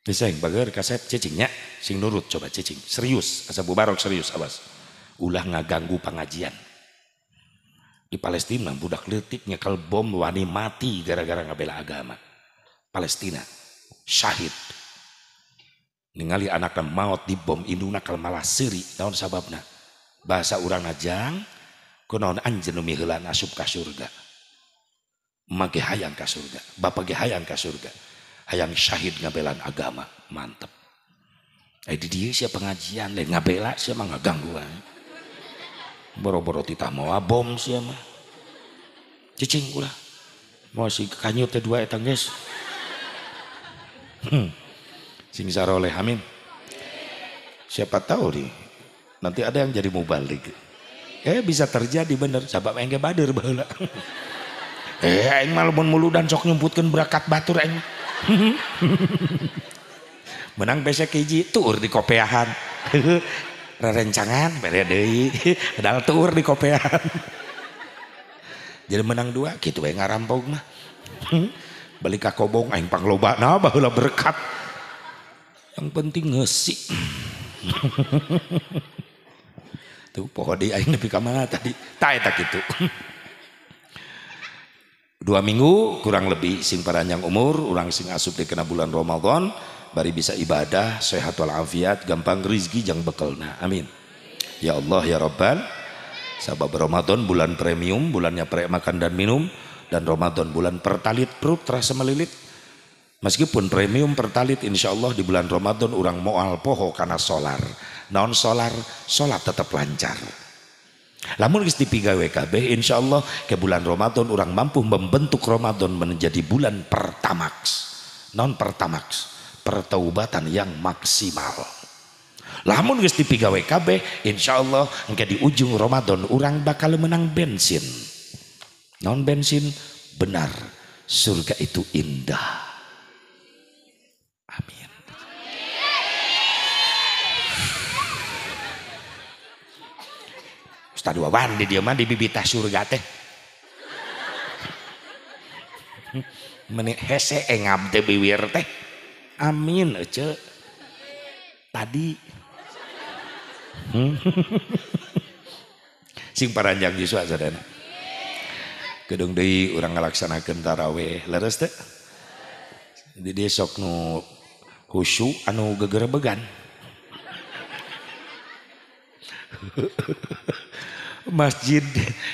Disaing bager kasep cicingnya sing nurut coba cacing. serius asa bubarok serius awas ulah ganggu pengajian di Palestina budak letik nyekal bom wani mati gara-gara bela agama Palestina syahid ningali anaknya maut di bom induna kal malah seri tahun sababna bahasa orang najang kunaon anjenu miheulan asup ka surga make hayang kasurga, surga bapak ge hayang ka surga ayam syahid ngabelan agama mantep eh di dia siapa pengajian lain ngabela siapa nggak gangguan. boro-boro tita mau bom siapa cicing gula, mau si kanyut dua etang guys hmm. sing oleh amin siapa tahu nih nanti ada yang jadi mubalik eh bisa terjadi bener sabab engke bader bahula eh aing mah mulu dan sok nyumputkan berakat batur aing menang Bokji itu di kopeahan rerencangan period di kope jadi menang dua gitu nga rampung beli kabongingpang lobaklah berkat yang penting ngeih tuh Poho dia lebih kam mana tadi ta tak gitu dua minggu kurang lebih sing paranjang umur orang sing asup di kena bulan Ramadan bari bisa ibadah sehat walafiat gampang rezeki jang bekelna amin ya Allah ya Rabbal sabab Ramadan bulan premium bulannya pre makan dan minum dan Ramadan bulan pertalit perut terasa melilit meskipun premium pertalit insya Allah di bulan Ramadan orang mau poho karena solar non solar solat tetap lancar Lamun geus dipigawe insya Allah ke bulan Ramadan orang mampu membentuk Ramadan menjadi bulan pertamax. Non pertamax, pertaubatan yang maksimal. Lamun geus dipigawe insya Allah engke di ujung Ramadan orang bakal menang bensin. Non bensin benar surga itu indah. punya tadi war dia mandi bibita surga tehsek teh amin tadi sing parajak jiswa gedung De orang ngalaksanakantara were didok nu khus anu gegera began masjid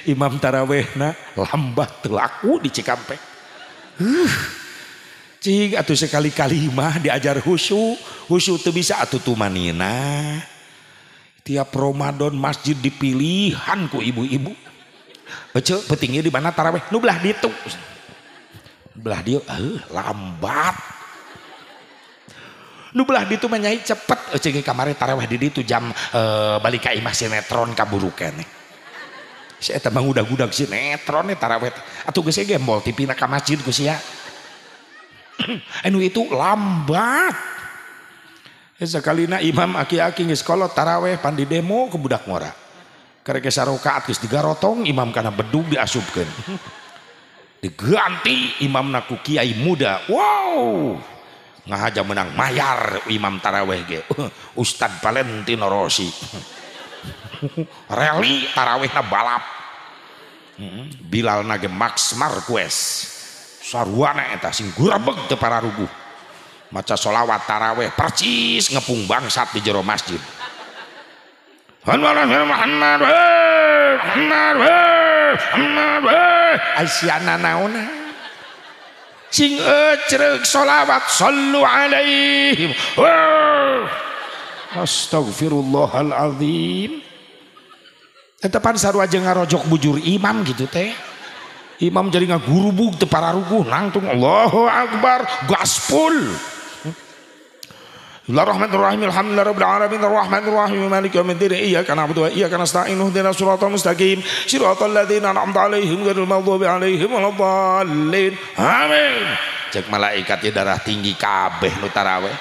Imamtaraawhna lambah telahku diciampek sekalikalimah diajar bisaina tiap Romadhon masjid dipilahanku ibu-ibu petingnya di manahlahlah dia eh, lambat nulah di itu menyai cepet kamari itu jam eh, balik ka sinetron kaburukennek bangdah-tara itu lambatamkitarah kedakong Imam karena be diganti Imam naku Kyai muda Wow ngaja menang mayar Imamtarawih Ustadz Valentintino Rossi rally tarawihna balap Bilal nage Max Marquez sarwana eta sing gurebeg teu rugu. maca solawat tarawih percis ngepung bangsat di jero masjid Muhammad Muhammad Muhammad Aisyana naona sing ecreuk solawat sallu alaihim astagfirullahaladzim Tetepan saru aja ngarojok bujur imam gitu teh imam jadi nggak guru bukti para ruku nangtung Allahu Akbar gaspul Bismillahirrahmanirrahim. rabbil alamin arrahmanirrahim maliki yaumiddin iyyaka na'budu wa iyyaka nasta'in ihdinas siratal mustaqim siratal ladzina an'amta 'alaihim ghairil maghdubi 'alaihim waladdallin. Amin. Cek malaikat ya darah tinggi kabeh nu tarawih.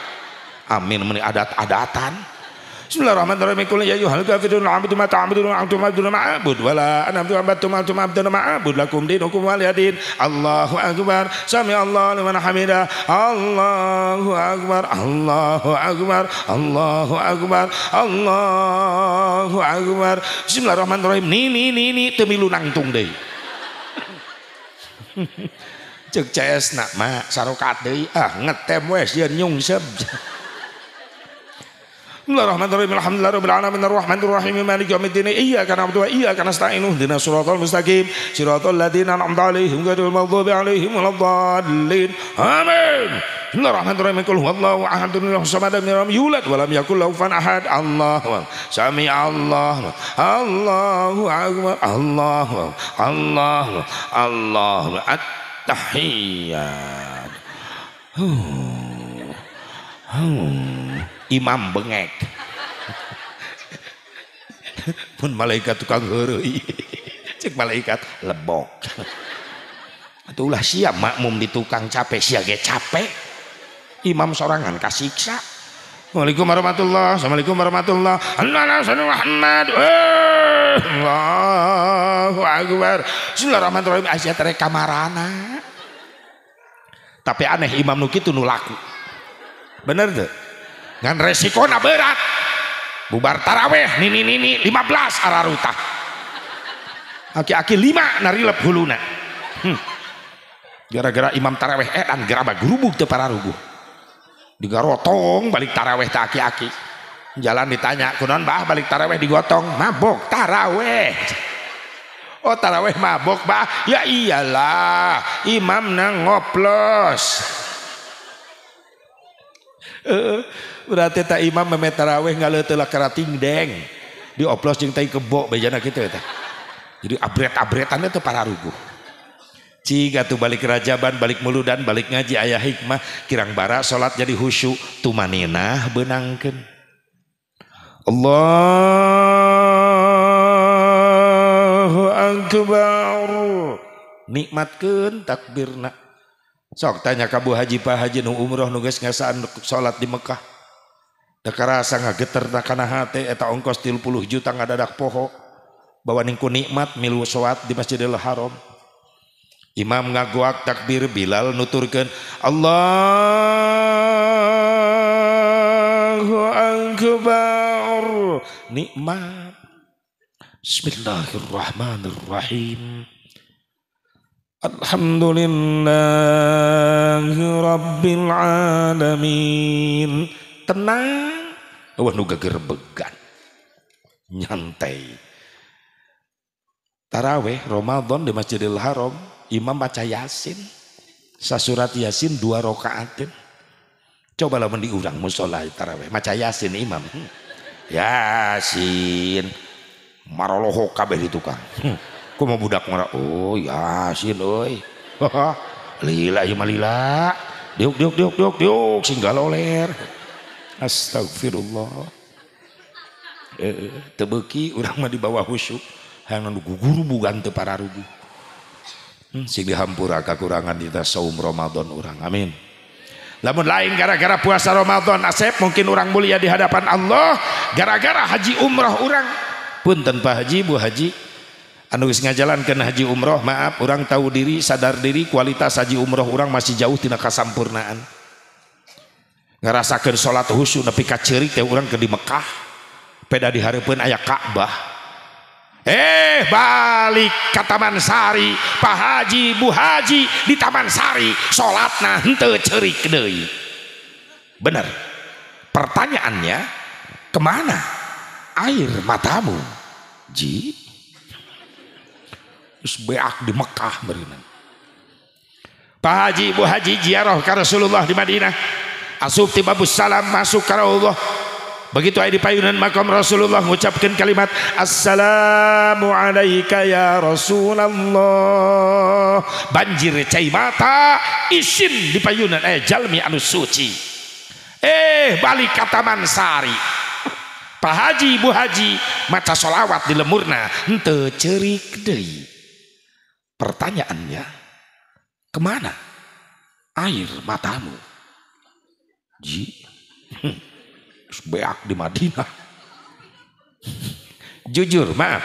Amin meni adat-adatan. Bismillahirrahmanirrahim. Qul ya ayyuhal kafirun a'budu ma ta'budun wa antum abdun ma'bud wa la ana abdu abadtum antum abdun ma'bud lakum dinukum adin Allahu akbar. Sami Allah liman hamida. Allahu akbar. Allahu akbar. Allahu akbar. Allahu akbar. Bismillahirrahmanirrahim. Ni ni ni ni temilu nangtung deui. Cek CS nak mak sarokat deui ah ngetem wes nyungsep. بسم الله الرحمن الرحيم الحمد لله رب العالمين الرحمن الرحيم مالك يوم الدين اياك نعبد واياك نستعين اهدنا الصراط المستقيم صراط الذين انعمت عليهم غير المغضوب عليهم ولا الضالين امين بسم الله الرحمن الرحيم قل هو الله احد الله الصمد لم يولد ولم يكن له كفوا احد الله سميع الله الله اكبر الله الله الله التحيات 嗯嗯。imam bengek pun malaikat tukang hurui cek malaikat lebok itulah siap makmum di tukang capek siaga capek imam sorangan kasiksa Assalamualaikum warahmatullahi Assalamualaikum warahmatullahi Assalamualaikum warahmatullahi Allahu Akbar Bismillahirrahmanirrahim Asia tere kamarana tapi aneh imam nuki itu nulaku bener tuh ngan na berat bubar taraweh nini nini 15 arah rutah aki-aki lima lep huluna hmm. gara-gara imam taraweh eh dan gerabah gerubuk teu para rubuh digarotong balik taraweh tak aki-aki jalan ditanya kunon bah balik taraweh digotong mabok taraweh oh taraweh mabok bah ya iyalah imam nang ngoplos eh, Teta Imam memetaraweh ngang dilos kebok jadi-ab para tuh balik kerajaban balik muludan balik ngaji ayaah hikmah kirangbara salat jadi khusyuk tumannah benangkan Allah nikmat ke tak birnak sok tanya kabu haji pa haji umroh nugas ngasaan salat di Mekkah rasa ngageter takana hati eta ongkos tilu puluh juta dak poho bawa ningku nikmat milu sholat di Masjidil Haram Imam ngagoak takbir Bilal nuturkan Allahu Akbar nikmat Bismillahirrahmanirrahim Alhamdulillah Alamin tenang wah nuga gerbegan nyantai taraweh Ramadan di Masjidil Haram imam baca yasin sasurat yasin dua rokaatin coba lah diurang musola taraweh baca yasin imam hmm. yasin maroloho kabeh di tukang hmm. kau mau budak marah oh yasin oi lila ya malila diuk diuk diuk diuk diuk oler. firullah eh, tebeki u di bawah khusyuk dugu guru gan para hmm, dihampur kekurangan di tasa Romadn kurangrang Amin namun lain gara-gara puasa Romadhon asep mungkin orang mulia di hadapan Allah gara-gara haji umrah-urang pun tanpa haji Bu Haji anugeisnya jalan ke Haji umroh maaf orang tahu diri sadar diri kualitas haji umro-urang masih jauhtina kasampurnaan ngerasakan sholat husu nepi ka teh orang ke di Mekah peda pun ayah Ka'bah Eh balik ke Taman Sari Pak Haji Bu Haji di Taman Sari sholat nah hente cerik deh, Bener pertanyaannya kemana air matamu Ji terus beak di Mekah berenang Pak Haji Bu Haji ziarah ke Rasulullah di Madinah asubti babus salam masuk karo Allah Begitu ayat di payunan makam Rasulullah mengucapkan kalimat Assalamu alaika ya Rasulullah. Banjir cai mata isin di payunan ayat eh, jalmi anu suci. Eh balik ke Taman Sari. Pak Haji Bu Haji maca solawat di lemurna ente cerik deui. Pertanyaannya kemana air matamu? beak di Madinah jujur Ma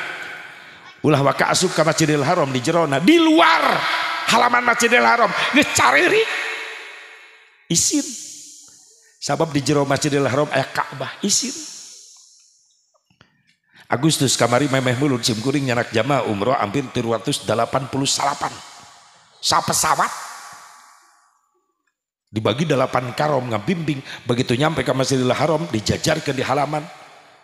ulah wakadil Harram di Jeronah di luar halamanjidil Haramngecar is sabab di Jerodil Haram ebah is Agustus kamari Meehsimguring nya jama umro ampirpan sa-wat Dibagi delapan karom bimbing Begitu nyampe ke Masjidil Haram dijajarkan di halaman.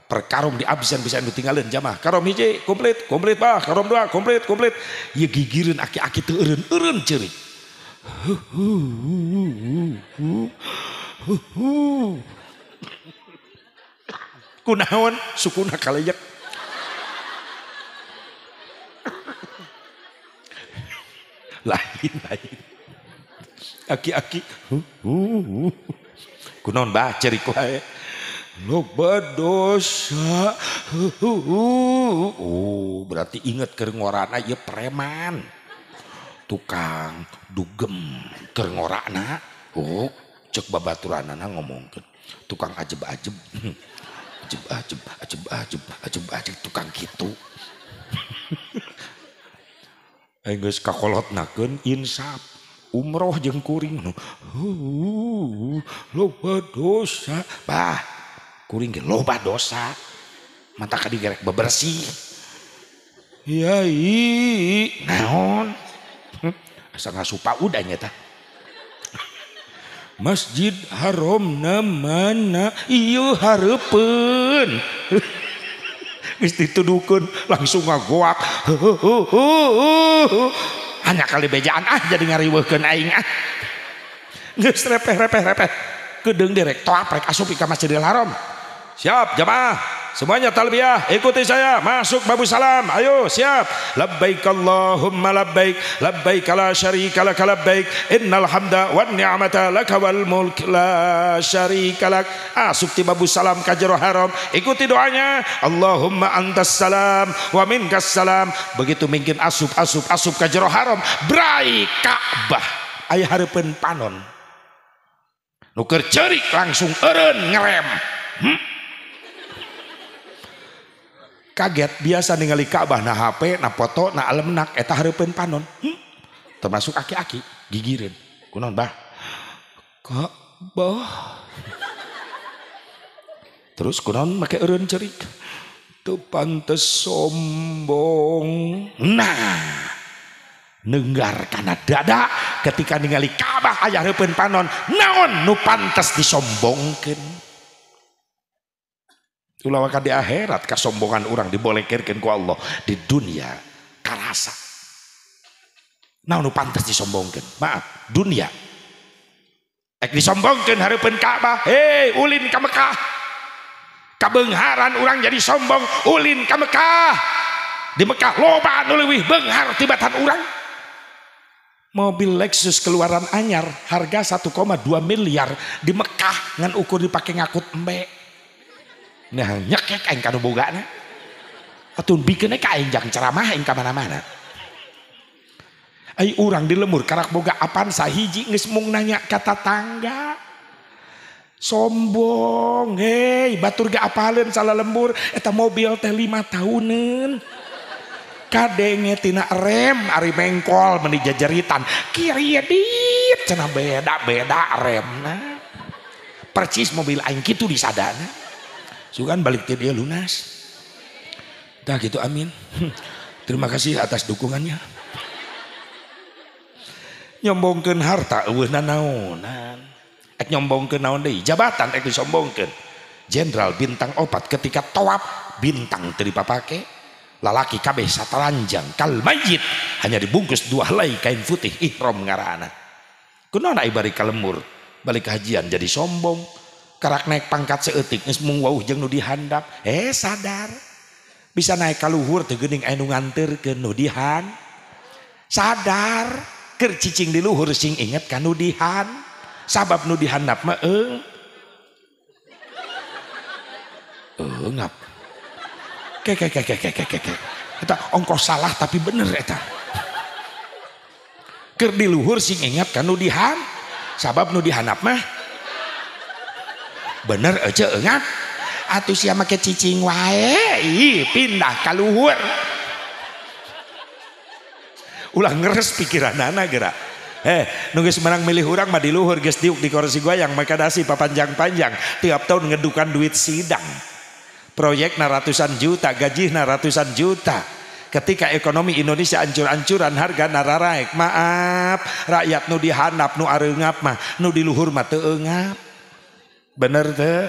Per karom di absen bisa ditinggalin jamaah. Karom hiji komplit, komplit bah. Karom dua komplit, komplit. Ya gigirin aki-aki tuh eren, eren ceri. Kunaon sukuna kalayak. lain lain aki-aki ce kodos berarti inget keana y preman tukang dugemkerana oh, cekbaana ngomong tukang ajaba-je tukang gitu kakolot naken Insapa ngkuring loba dosaing loba dosa matakah bersihon asal sunya masjid Harramna manaitu dukun langsung langsung semua goak kali beja ah, jadi ngari we kenaingat ah. ng direkto asikail Harom siap ja Semuanya talbiyah, ikuti saya. Masuk babu salam. Ayo, siap. Labbaik Allahumma labbaik, labbaik la syarika lak labbaik. Innal hamda wan ni'mata lak wal mulk la syarika lak. Ah, sukti babu salam kajro haram. Ikuti doanya. Allahumma antas salam wa minkas salam. Begitu mungkin asup asup asup kajro haram. Berai Ka'bah. Ayah harapan panon. Nuker cerik langsung eren ngerem. Hmm? kaget biasa ningali Ka'bah na HP na foto na almenak eta hareupeun panon hmm? termasuk aki-aki gigirin kunon bah Ka'bah terus kunon make eureun cerik tuh pantes sombong nah nenggar karena dada ketika ningali Ka'bah ayah heupeun panon naon nu pantes disombongkeun Ulah di akhirat kesombongan orang dibolehkan ku Allah di dunia karasa. Nah, nu pantas disombongkan. Maaf, dunia. Ek disombongkan pun Ka'bah. Hei, ulin ke Mekah. Kebengharan orang jadi sombong. Ulin ke Mekah. Di Mekah loba nuliwih benghar tibatan orang. Mobil Lexus keluaran anyar harga 1,2 miliar di Mekah dengan ukur dipakai ngakut embek Nah nyekek aing kanu boga na. Atun bikin ka jang ceramah aing kemana-mana. ay orang di lemur karak boga apaan sahiji nges mung nanya kata tangga. Sombong, hei batur gak apalin salah lembur. Eta mobil teh lima tahunan. Kadengnya tina rem ari mengkol meni jajaritan. Kiri di, cina beda-beda remna. Percis mobil aing itu di sadana. Sukan balik dia lunas. Dah gitu amin. Terima kasih atas dukungannya. Nyombongkan harta eueuh naonan. Ek nyombongkeun naon deui? Jabatan ek disombongkeun. Jenderal bintang opat ketika toap bintang teripa dipapake. Lalaki kabeh sataranjang kal majid hanya dibungkus dua helai kain putih ihrom ngarana kuno naik balik ke lembur, balik hajian jadi sombong. punya karakter naik pangkat seeetik nudiap eh sadar bisa naik ka luhur teingunganter kendihan sadarker cicing diluhur sing inget kandihan sabab nudihanaongkong salah tapi benerker di luhur sing ingat kandihan sabab nudihanaap mah bener aja eh, enggak eh, kan? atau siapa ke cicing wae ih pindah kaluhur luhur ulah ngeres pikiran anak gerak eh nunggu menang milih orang mah di luhur guys diuk di kursi gua yang mereka dasi papanjang-panjang tiap tahun ngedukan duit sidang proyek na ratusan juta gaji na ratusan juta ketika ekonomi Indonesia ancur-ancuran harga raraik maaf rakyat nu dihanap nu arengap mah nu di luhur mah teengap bener de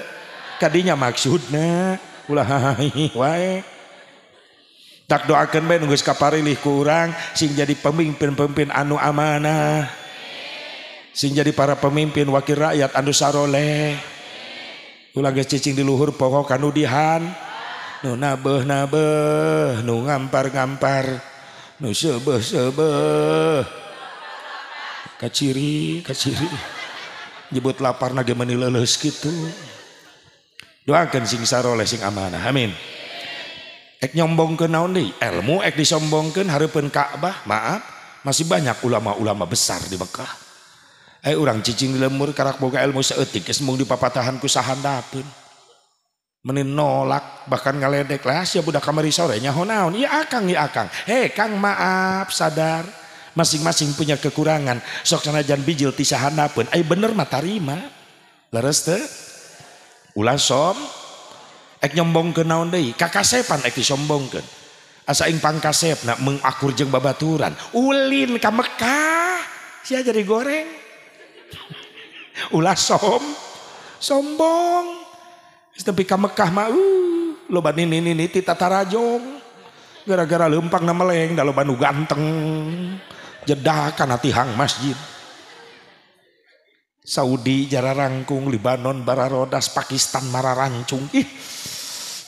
tadinya maksud nah aha tak do kap kurang sing jadi pemimpin-pemimpin anu amanah sing jadi para pemimpin wakil rakyat andu saroleh ulang ccing diluhur pohok kanudihan nah na nugampargammpar nu sebebe kaciri keciri nyebut lapar nage leles gitu doakan sing saroleh sing amanah amin ek nyombong ke naon di ilmu ek disombongkan harapan Ka'bah maaf masih banyak ulama-ulama besar di Mekah eh orang cicing di lemur karak boga ilmu seetik semung di papatahan ku dapun menin nolak bahkan ngeledek lah siapa udah kamari sore nyaho naon iya akang iya akang hei kang maaf sadar masing-masing punya kekurangan sok sanajan bijil tisahana pun ay bener mah tarima leres teu ulah som ek nyombong ke naon deui kakasepan ek disombongkeun asa ing pangkasepna meung mengakur jeung babaturan ulin ka Mekah sia jadi goreng ulah som sombong tapi ka Mekah mah uh, loba nini nini ti tatarajong gara-gara lempang nama leng da loba nu ganteng jedakan hati hang masjid Saudi jarak rangkung Libanon bararodas Pakistan mara rancung ih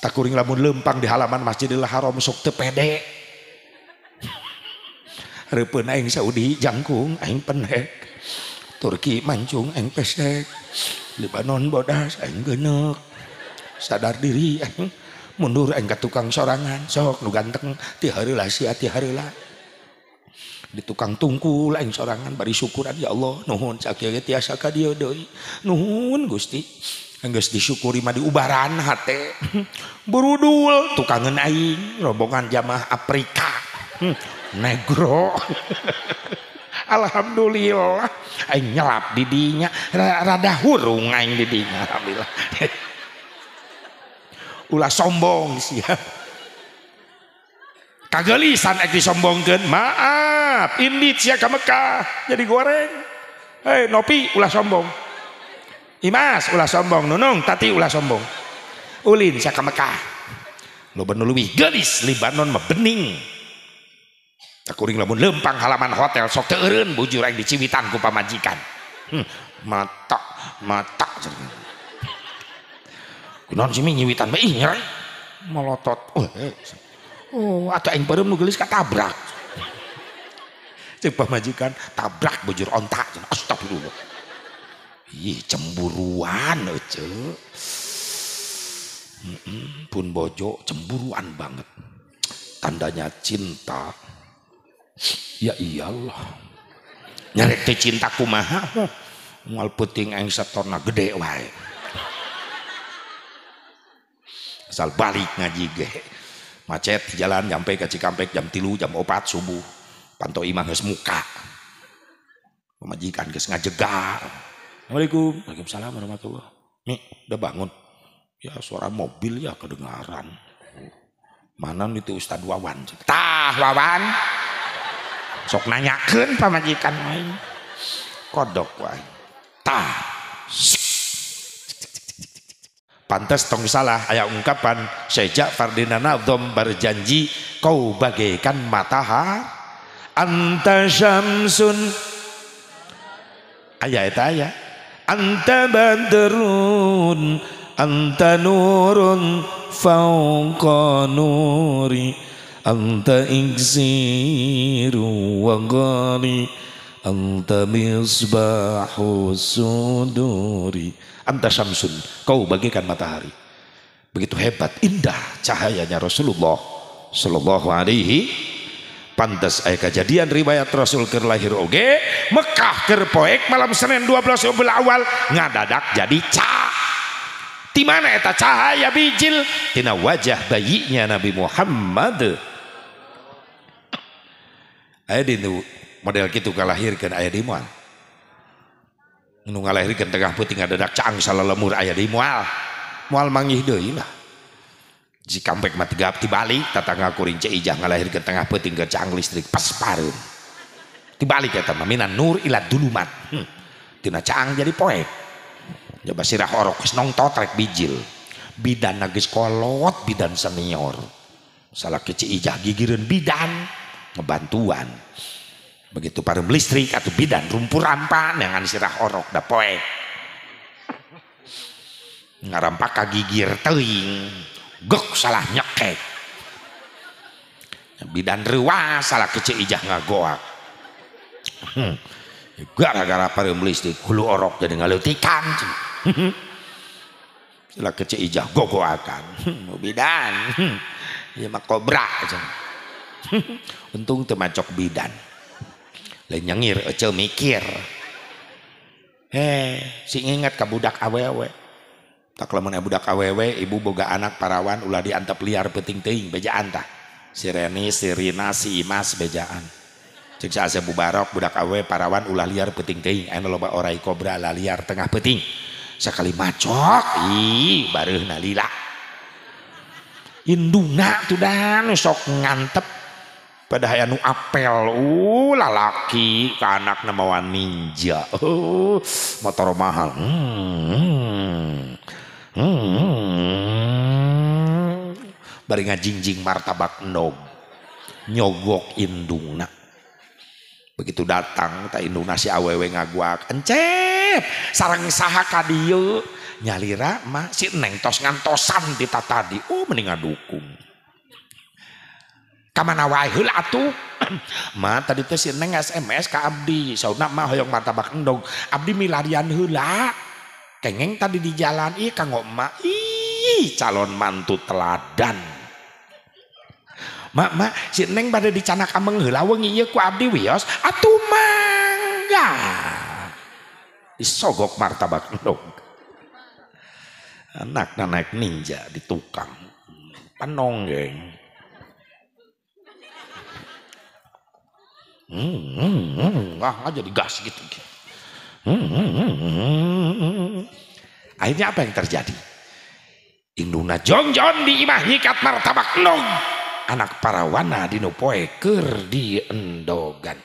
tak kuring lamun lempang di halaman Masjidil Haram sok tepede. pede aing Saudi jangkung aing penek, Turki mancung aing pesek Libanon bodas aing genek sadar diri aing mundur aing ketukang tukang sorangan sok nu ganteng ti heula tiharilah. ti di tukang tungku lain seorangngan bari syukuran ya Allahhun disyukuridi Ubarrandul tukang rombongan jamaah Afrika hmm, negro Alhamdulillah lap didinyaradaung U sombong kagelisan lagi sombonggen maaf Maaf, ini sia Mekah jadi goreng. Hei, Nopi ulah sombong. Imas ulah sombong, Nunung Tati ulah sombong. Ulin sia Mekah. lo benulwi gelis Libanon mebening bening. Takuring lamun lempang halaman hotel sok teren bujur yang diciwitan ku pamajikan. Hmm, mata mata. Kunaon sih nyiwitan ih nyerang. Melotot. Oh, eh. oh atau yang beureum nu kata katabrak. Cepat majikan tabrak bujur ontak. Astagfirullah. Ih cemburuan aja. Eh, pun bojo cemburuan banget. Tandanya cinta. Ya iyalah. Nyarek ke cinta kumaha. Mual puting yang satorna gede wae. Asal balik ngaji ge. Macet jalan sampai ke Cikampek jam tilu jam opat subuh. Panto imam harus muka. Pemajikan harus ngajegar. Assalamualaikum. Waalaikumsalam warahmatullah. Nih, udah bangun. Ya suara mobil ya kedengaran. Mana itu Ustadz Wawan? Tah Wawan. Sok nanyakeun pemajikan main, Kodok wain. Tah. pantas tong salah ayat ungkapan sejak Ferdinand dinana berjanji kau bagaikan matahari anta syamsun ayah itu ayah anta badrun anta nurun fauqa nuri anta iksiru wa anta misbahu suduri anta syamsun kau bagikan matahari begitu hebat indah cahayanya Rasulullah sallallahu alaihi pantas ayah kejadian riwayat Rasul ke lahir oge Mekah kerpoek malam Senin 12 Rabiul Awal ngadadak jadi cah, di mana eta cahaya bijil tina wajah bayinya Nabi Muhammad ayah di model gitu kalahirkan ayah di mual nu tengah putih ngadadak cang salah lemur ayah di mual mual mangih deh lah kampek mati gap di Bali tatang aku cek ijah ngalahir ke tengah peting ke cang listrik pas parun di Bali kata mamina nur ilat mat hmm. tina cang jadi poek coba sirah orok nong totrek bijil bidan nagis kolot bidan senior salah kece ijah gigirin bidan ngebantuan begitu parum listrik atau bidan rumpur rampan yang sirah orok da poek ngarampaka gigir teing gok salah nyekek bidan rewa salah kece ijah ngagoak hmm. gara-gara melis di hulu orok jadi ngalutikan hmm. salah kece ijah gogoakan hmm, mau bidan ya mah kobra aja untung temacok bidan lain nyengir ece mikir eh si ingat kabudak awewe tak ibu budak awewe ibu boga anak parawan ulah diantep liar peting ting bejaan tak. si Reni si Rina si Imas bejaan Cik sa asep bubarok budak awewe parawan ulah liar peting ting anu loba orai kobra lah liar tengah peting sekali macok ih baru nalila indungna tuh dan sok ngantep pada hayanu apel uh lalaki ke anak namawan ninja uh, motor mahal hmm, hmm. Mm-hmm. bar nga jjing marta bakdog nyogok inndung begitu datang tak inindo nasi awe-w ngagua keence sarang kadio nyaliramak neng tos ngantoan ditata tadi uh oh, mena dukung kam wauhmah tadi neng SMS Ka Abdi sau mayong mar dong Abdi milarian hulaku Kengeng tadi di jalan, ih kang emak ih calon mantu teladan. Mak, mak, si neng pada di canak ameng helaweng iya ku abdi wios, atu mangga. Isogok martabak dong. Anak naik ninja di tukang. geng hmm, hmm, hmm, hmm, ah, jadi gas gitu. gitu. akhirnya apa yang terjadi Induna jongjo dimahnyikattabaklong anak parawana Dinopoeker diendoganlama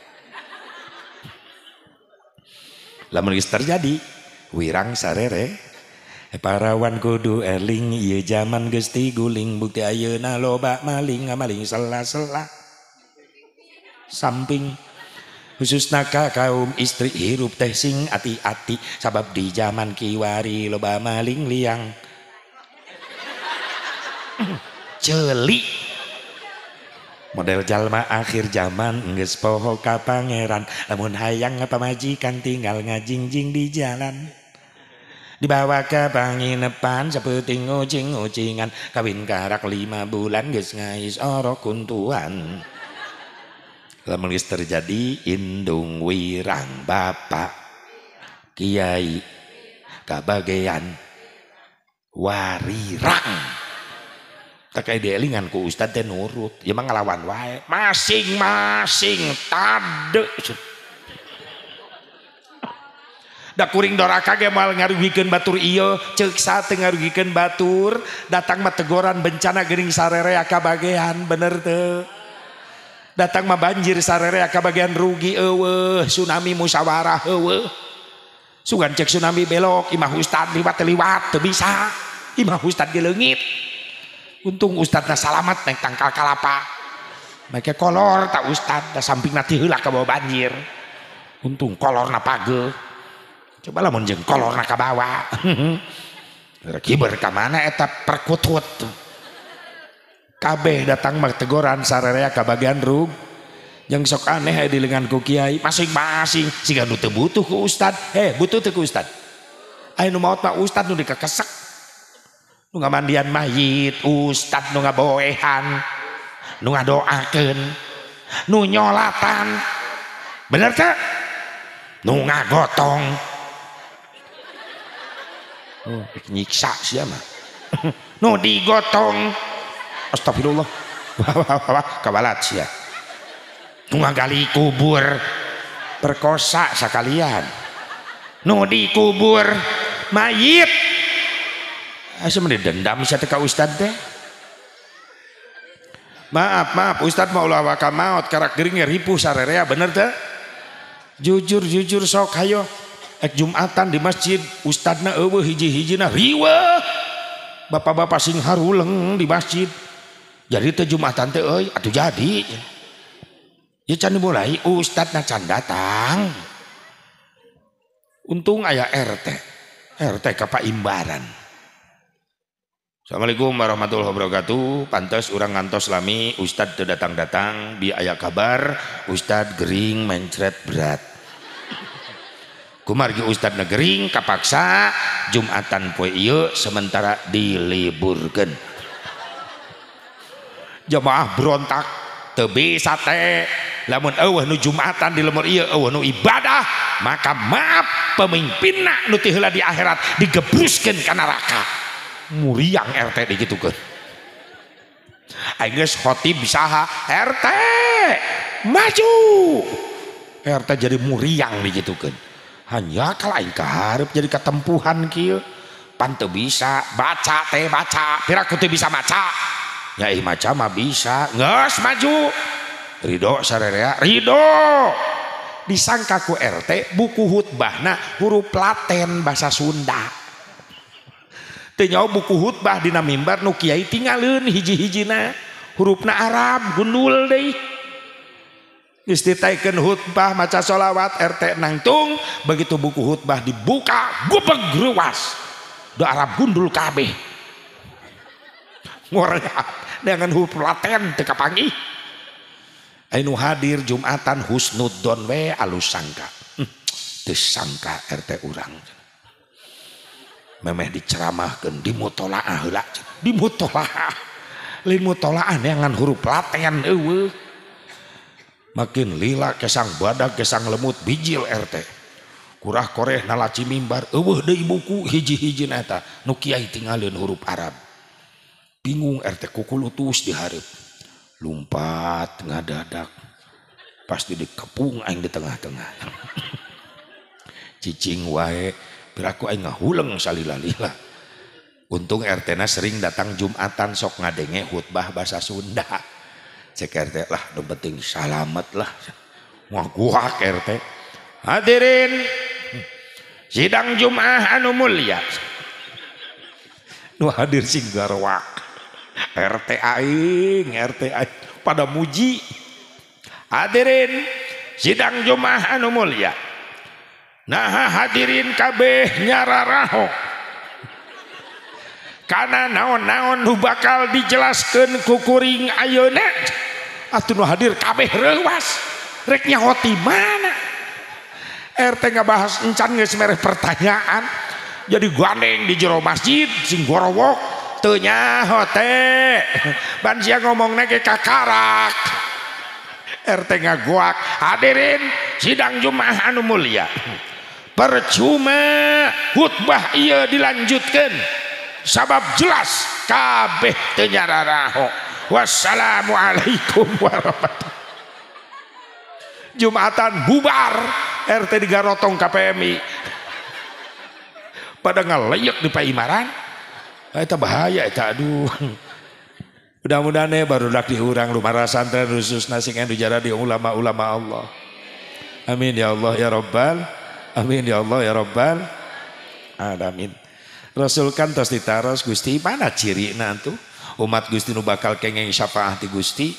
terjadi wirrang sarere parawan kodu eling ia zaman gesti guling bukti ayeuna lobak maling nga maling selaseela samping khusus naka kaum istri hirup teh sing ati-ati sabab di zaman kiwari loba maling liang celi model jalma akhir zaman nges poho ka pangeran namun hayang majikan tinggal ngajing-jing di jalan dibawa ke panginepan seperti ngucing-ngucingan kawin karak lima bulan nges ngais orok kuntuan lamun geus terjadi indung wirang bapak kiai kabagean warirang takai dielingan ku ustad teh nurut ya mah ngalawan wae masing-masing tade da kuring doraka ge moal ngarugikeun batur iyo ceuk sate ngarugikeun batur datang mah tegoran bencana gering sarerea kabagean bener teu punya datangmah banjir sarrere ka bagian rugi e tsunami musyawarah cek tsunami belok Imah Ustaddliwatliwat bisa Imah Ustad lenggit Untung Ustadz na salat nang tangkalkalapa make kolor tak Uustad samping natilak ka bawa banjir untung kolor na cobalah menjeng kolor na ka bawa ber kamana etap perkuhut kabeh datang martegoran sarerea ka bagian rug yang sok aneh di di lengan kiai masing-masing sehingga nu butuh ke ustad heh butuh ke ustad ayo nu maut mah ustad nu dikekesek nu mandian mayit ustad nu ngaboehan nu ngadoakeun nu nyolatan bener tak nu ngagotong oh, nyiksa siapa nu digotong Astagfirullah. kawalat sih ya, kabalat kali kubur perkosa sekalian. Nu kubur, mayit. Asa dendam sih teka ustad deh? Maaf, maaf, Ustad mau lawa kamaot, karak geringnya ribu sarerea. bener deh, Jujur, jujur, sok hayo. Ek Jumatan di masjid, Ustadna ewe hiji-hijina riwa. Bapak-bapak sing haruleng di masjid. jadi terjumatan atau jadi canmula Uusta datang untung aya RT RT imbaran Assalalaikum warahmatul wabarakatuh pantas urang ngantos lami Ustadz terdatang-datang di ayah kabar Ustadz Ger menret berat kumargi Ustad Negering Kaaksa jumatan poiyo sementara diliburken Jemaah ya berontak tebisa teh lamun eueuh nu jumatan di lemur ieu eueuh nu ibadah maka maaf pemimpinna nu teu di akhirat digebruskeun ke neraka muriang RT digitukeun aing geus khotib saha RT maju RT jadi muriang digitukeun hanya kalau aing kaharep jadi ketempuhan kieu pan bisa baca teh baca pira kutu bisa maca punya macammah bisa ngees maju Ridho Ridho disangkaku RT buku Hutbah nah huruf laten bahasa Sundanyauh buku Hutbah dinnam Nu Kiai tinggal hiji hij huruf na Arab gundultbah maca shalawat RT nangtung begitu buku Hutbah dibukague penggruas do Arab gundul kabeh ngo punya dengan huruf laten teka pagiu hadir jumatan Husnudkaka hmm. RT urang memeh diceramahahkan dimutlalak dimut limut dengan huruf makin lila kesang baddak kesang lemut bijil RT kurah Korea naci mimbar huruf Arab RT kukul lutus diharip lumpat nggak dadak pasti diepungungan di tengah-tengah ccing waku hulang sallah untung RTna sering datang jumatan sok ngadenge tbah bahasa Sunda ceRT lah beting salamet lah RT hadirin sidang jumaah anu mulia hadir sing gar wa RTing RT pada muji hadirin sidang Jomaumullia Nah hadirin kabeh nyarahrahho karena naon-naon Hu bakal dijelaskan kukuring Ayona Atuh hadir kabeh leasreknya rotti mana RT nggak bahas encan pertanyaan jadi gua neng di jero masjid sing Gurowok Tunya hote ban sia ngomong nake kakarak RT ngaguak hadirin sidang Jumat anu mulia percuma khutbah ia dilanjutkan sabab jelas kabeh tenyara raho wassalamualaikum warahmatullahi Jumatan bubar RT di Garotong KPMI pada ngelayak di Imaran. Ah, itu bahaya itu aduh. Mudah-mudahan ya baru dak dihurang marah santren khusus nasi yang jara di ulama-ulama Allah. Amin ya Allah ya Rabbal. Amin ya Allah ya Rabbal. amin Rasul kan terus ditaros Gusti mana ciri nantu umat Gusti nu bakal kengeng syafaat di Gusti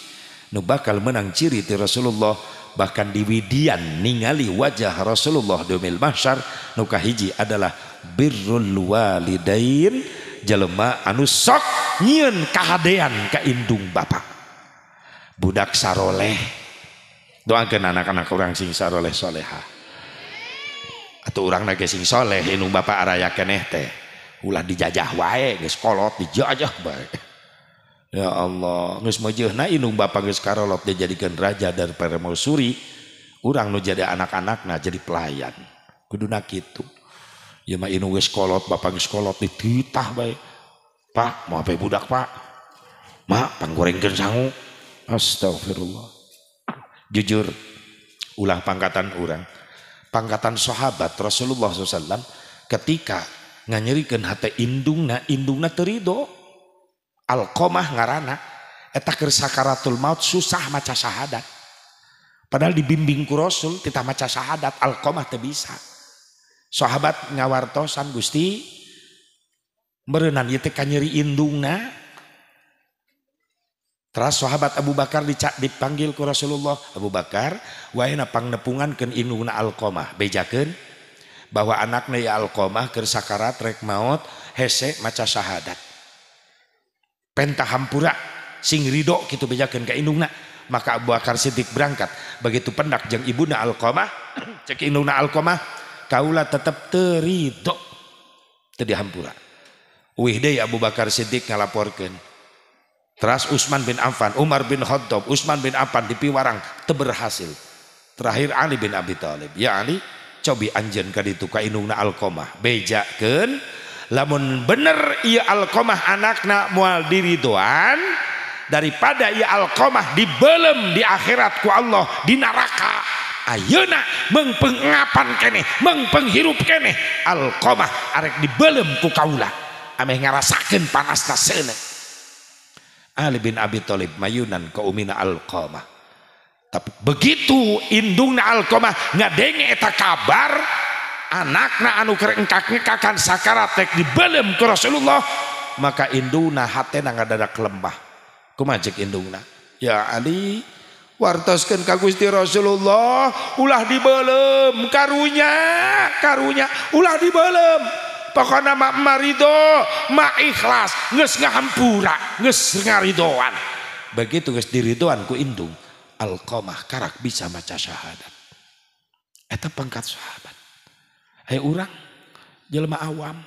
nu bakal menang ciri di Rasulullah bahkan di widian ningali wajah Rasulullah domil mahsyar nu kahiji adalah birrul walidain jelema anu sok kahadean ka indung Bapak budak saroleh doakan anak-anak orang sing saroleh soleha atau orang naga sing soleh indung Bapak araya keneh teh ulah dijajah wae geus kolot dijajah baik ya Allah geus na indung Bapak geus karolot dijadikan raja dari Permaisuri orang nu jadi anak-anakna jadi pelayan kuduna itu. punyare jujur ulangpangngkatan urangpangngkatan sahabat RasulullahSASA ketika nganyrikan HPndungnandung alomah ngaranakaksakatul maut susah maca syahadat padahal dibimbingku Rasul kita maca syahadat Alqomah ter bisa sahabat ngawarto sang Gusti merean nyeri terus sahabat Abu Bakar dicak panggilku Rasulullah Abu Bakar wapang nepungan ke alomah bejaken bahwa anakaknya ya Alkoomah gersakara trek maut hese maca sydat penta hampura sing ridho gitu bejaken in maka Abu Bakar Sidik berangkat begitu pendakng ibna Alqomah cek in alomah taula tetapteriho dihammpu Widay Abu Bakar Sidikkala laporkan tras Ustman bin Affan Umar bin Khattab Utman bin Affan dipiwarang te berhasil terakhir Ali bin Abi Tholib yabi Anjen ditukaung Alomah be lamun bener ia Alqomah anakna mualdirihoan daripada ia Alqomah dibelem di akhiratku Allah di naraka punya mayuna mempgapan ke mengpenghirup alqomah are di Balem ku kaula aeh ngarasakken pan Ali bin Abi Thlib mayunan kemina alqomah tapi begitu inndungna alqomah nggak denge tak kabar anakaknya anu kerekak kakan sakkara tek dibalem ke Rasulullah maka induna hatang nga dada lembahmaji inndungna ya Ali wartoskan ka Gusti Rasulullah ulah dibelem karunya karunya ulah dibelem pokoknya mak marido mak ikhlas nges ngahampura nges ngaridoan begitu nges diridoan ku indung alkomah karak bisa maca syahadat eta pangkat sahabat Hei orang jelma awam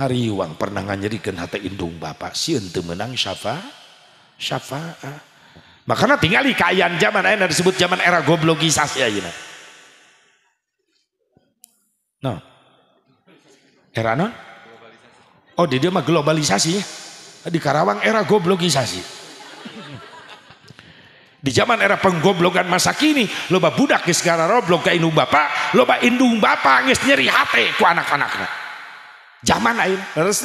hari uang pernah nganyerikan hati indung bapak sieun teu meunang syafa syafaat Makanya nah, tinggal kayaan zaman ayana disebut zaman era goblogisasi ayana. Iya, no. Nah. Nah. Era non? Oh, di dia mah globalisasi ya. Di Karawang era goblogisasi. Di zaman era penggoblogan masa kini, loba budak geus roblok ke indung bapak, loba indung bapak geus nyeri hati ku anak anaknya Zaman ayeuna, terus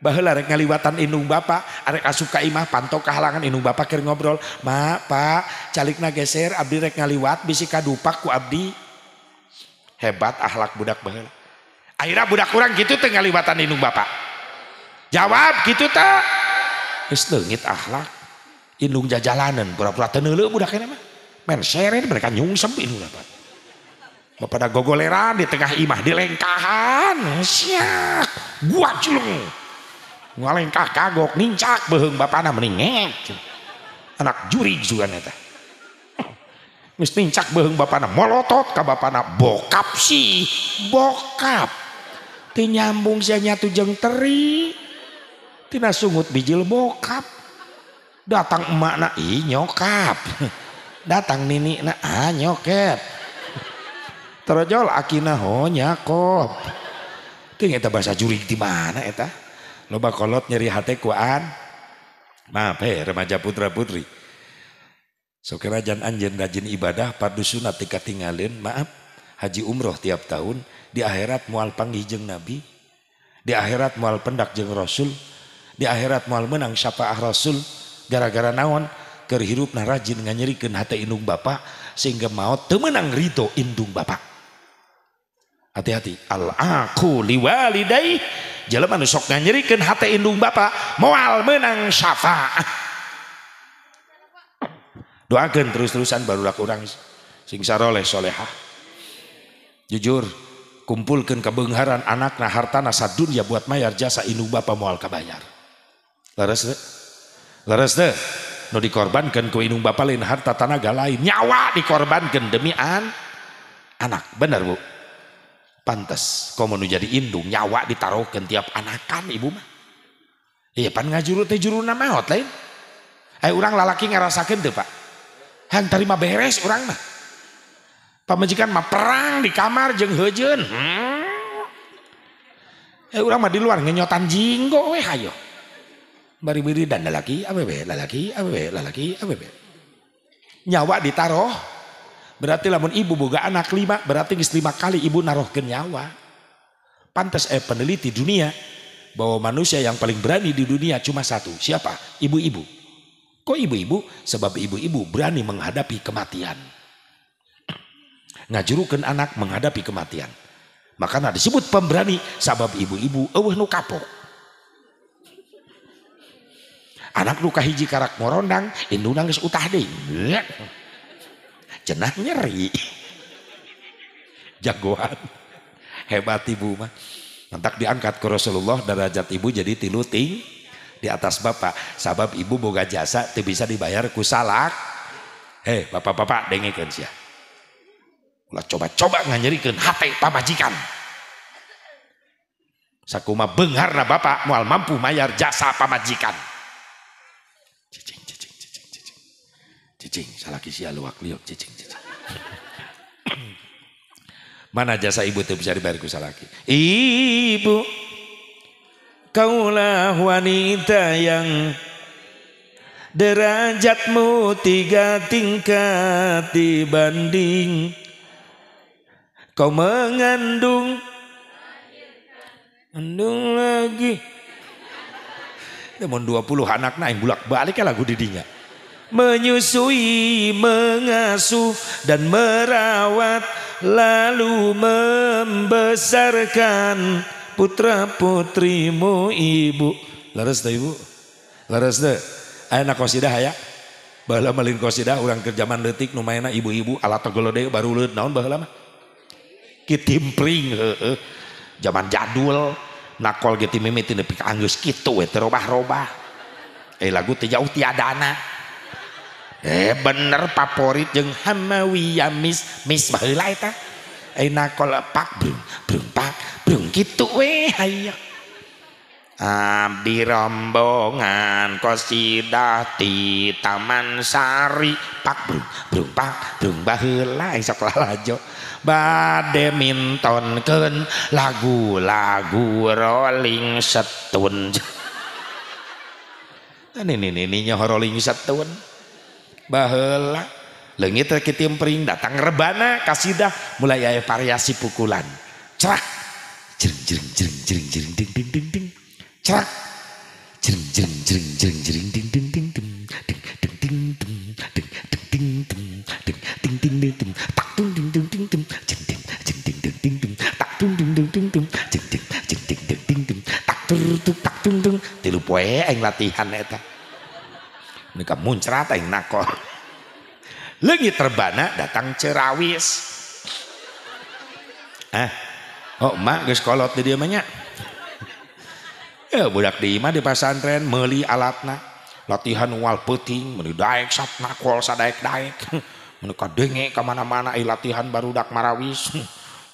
Bahwa arek ngaliwatan inung bapak, arek kasuka imah pantok kehalangan inung bapak kira ngobrol. Ma, Pak, calikna geser abdi rek ngaliwat bisi kadupak ku abdi. Hebat ahlak budak bahwa. Akhirnya budak kurang gitu teh ngaliwatan inung bapak. Jawab gitu tak, Terus nengit ahlak. inung jajalanan pura-pura tenele budak ini mah. Men seren mereka nyungsem inung bapak pada gogoleran di tengah imah di lengkahan, siap gua culung ngalengkah kagok nincak beheng bapana meningek anak juri juga neta mis nincak beheng bapana molotot ka bapana bokap sih bokap ti nyambung sia nyatu jeung teri tina sungut bijil bokap datang emak na i nyokap datang nini na a ah, nyokap terjol akina ho nyakop ting eta bahasa jurig di mana eta kolot nyerihati remaja putra-putri sokejan anjingjin ibadah paddusuntikatinglin maaf Haji umroh tiap tahun di akhirat mual Panggijeng nabi di akhirat mual pendakjeng Rasul di akhirat mual menang syaapaah Rasul gara-gara nawan ke hirup na rajinnya nyeriikanhati Inung Bapakpak sehingga maut temenang Ridho Indung Bapakpak hati-hati alkuliwali Da punyasnyerndung Bapak mual menang syafa do terus-terusan baru kurang singaralehlehah jujur kumpulkan kebehararan anak nah hartana Sadulnya buat mayar jasa Inung Bapakpak mual ka Banyar dikorbankan ke bain harta tanaga lain nyawa dikorbankan deian anak bener Bu pantas kau mau jadi indung nyawa ditaruh ke tiap anakan ibu mah iya pan ngajuru teh juru nama hot lain Eh orang lalaki ngerasakan tuh pak hang terima beres orang mah pamajikan mah perang di kamar jeng hejen hmm. eh orang mah di luar ngenyotan jinggo weh hayo bari beri dan lalaki abebe lalaki abebe lalaki abebe nyawa ditaruh Berarti lamun ibu boga anak lima, berarti gis lima kali ibu naruhkeun nyawa. Pantas eh peneliti dunia bahwa manusia yang paling berani di dunia cuma satu. Siapa? Ibu-ibu. Kok ibu-ibu? Sebab ibu-ibu berani menghadapi kematian. Ngajurukan anak menghadapi kematian. Makanya disebut pemberani sebab ibu-ibu eueuh nu kapok. Anak nu kahiji karak morondang, indunang is utah deh cenah nyeri jagoan hebat ibu mah Nantak diangkat ke Rasulullah derajat ibu jadi tilu di atas bapak. Sabab ibu boga jasa teu bisa dibayar ku salak. Hei bapak-bapak dengekeun sia. Ulah coba-coba nganyerikeun hate pamajikan. Sakuma beungarna bapak moal mampu mayar jasa pamajikan. Cicing, salah kisi alu liok, cicing, cicing. Mana jasa ibu tuh bisa dibariku salaki. Ibu, kaulah wanita yang derajatmu tiga tingkat dibanding kau mengandung mengandung lagi namun puluh anak naik bulak balik ya lagu didinya menyusui, mengasuh dan merawat lalu membesarkan putra putrimu ibu. Laras dah ibu? Laras dah. Anak kosidah ya? Bahala malin dah orang kerjaman detik numayana ibu-ibu alat deh baru leut naon bahala mah. Kitimpring Zaman jadul nakol gitu memetin tapi ka anggeus kitu we robah Eh lagu tejauh jauh tiadana eh bener favorit yang hamawi yamis mis baheula eta eh, ayeuna kol pak brung brung pak brung gitu we hayang Abdi ah, rombongan kosidah di Taman Sari Pak brung brung pak brung baheula sok lalajo bade ken lagu-lagu Rolling setun. Ini ini ini nyoh Rolling setun bahela lengit rekitim pering datang rebana kasidah mulai ayah variasi pukulan cerak jering jering jering jering jering ding ding ding ding cerak jering jering jering jering jering ding ding ding ding ding ding ding ding ding ding ding ding ding ding ding ding tak tung ding ding ding ding ding ding ding ding ding ding ding tak tung ding ding ding ding ding ding ding ding ding ding tak ding tak tung tung tilu poe eng latihan eta mereka muncrat yang nakor. Lagi terbana datang cerawis. Eh, oh mak guys kalau di dia banyak. Ya eh, budak di imah di pasantren meli alatna. Latihan wal peting, meli daek sat nakol sadaik daek Mereka kadenge kemana mana-mana latihan dak marawis.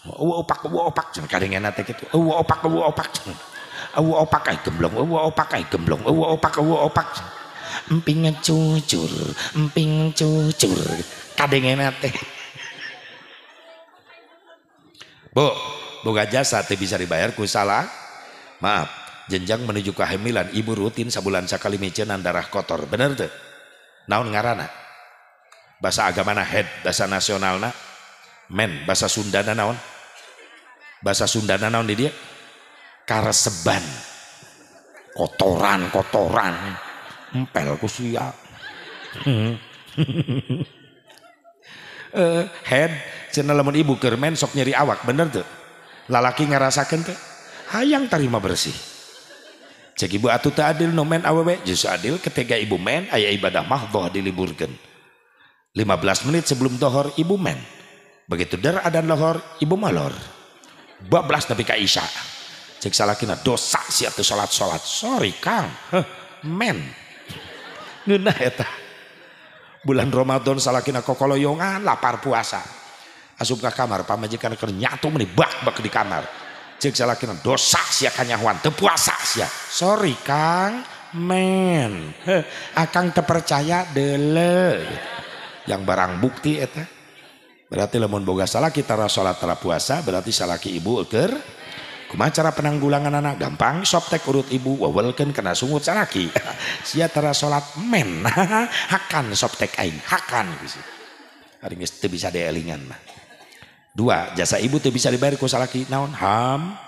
Uwa opak uwa opak cenah kadengena teh gitu, Uwa opak uwa opak. Uwa opak ai gemblong, uwa opak ai gemblong, uwa opak uwa opak. Uwa opak. Empingnya cucur emping cucur kadengena teh Bu boga jasa teh bisa dibayar ku salah maaf jenjang menuju kehamilan ibu rutin sebulan sekali mecenan darah kotor Benar tuh naon ngarana bahasa agama na head bahasa nasional na men bahasa Sunda na naon bahasa Sunda na naon di dia kareseban kotoran kotoran empel ku siap. uh, eh, head cenah lamun ibu keur men sok nyeri awak bener tuh. Lalaki ngarasakeun teh hayang tarima bersih. Cek ibu atuh teu adil nu no men awewe justru adil ketega ibu men aya ibadah mahdhah diliburkeun. 15 menit sebelum dohor ibu men. Begitu dar adan lohor ibu malor. 12 tapi ka Isya. Cek salakina dosa si atuh salat-salat. Sorry Kang. men. Ngeuna eta. Ya Bulan Ramadan salakina kokoloyongan lapar puasa. Asup ke kamar pamajikan ker nyatu meni bak-bak di kamar. Cek salakina dosa sia kanyahuan te puasa sia. Sorry Kang, men. akang terpercaya dele. Yang barang bukti eta. Berarti lemon boga salah kita salat puasa berarti salaki ibu ker Kuma cara penanggulangan anak gampang soptek urut ibu wawelkan kena sungut saraki. Sia tara sholat men. hakan soptek aing. Hakan. Hari ini itu bisa dielingan. Dua, jasa ibu itu bisa dibayar ku salaki. Naon ham.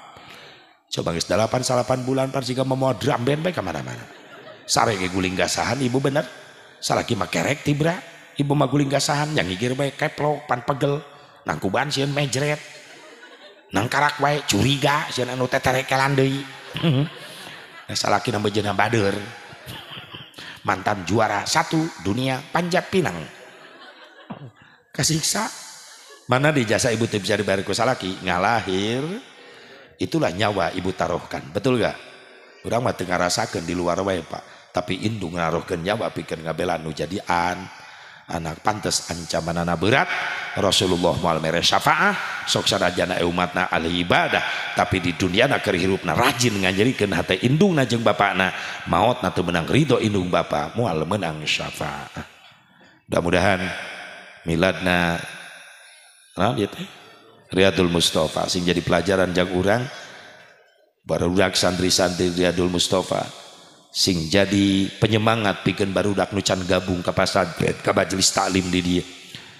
Coba ngis dalapan salapan bulan pas jika memuat drum band baik kemana-mana. Sare guling gasahan ibu bener. Salaki makerek tibra. Ibu maguling gasahan yang ngigir baik keplok pan pegel. Nangkuban siun mejret nangkarak wae curiga nambah mhm. nah, Bader mantan juara satu dunia panjat pinang kasiksa mana di jasa ibu bisa ku salaki ngalahir itulah nyawa ibu taruhkan betul gak orang mah tengah rasakan di luar wae pak tapi indung naruhkan nyawa pikir ngabelan nu jadian anak pantes ancamanna berat Rasulullah muamer syafaah soksana rajana e umatna ah ibadah tapi di dunia anak ke hirupna rajin ngariikanhatindung najeng ba maut tuh menang Ridho inung ba mual menang syafa mudah-mudahanadna eh, Riddul Mustofa jadi pelajaran Jaggurang barurak santri-santri Riddul Mustofa sing jadi penyemangat bikin baru daknucan gabung ke pasar ke majelis taklim di dia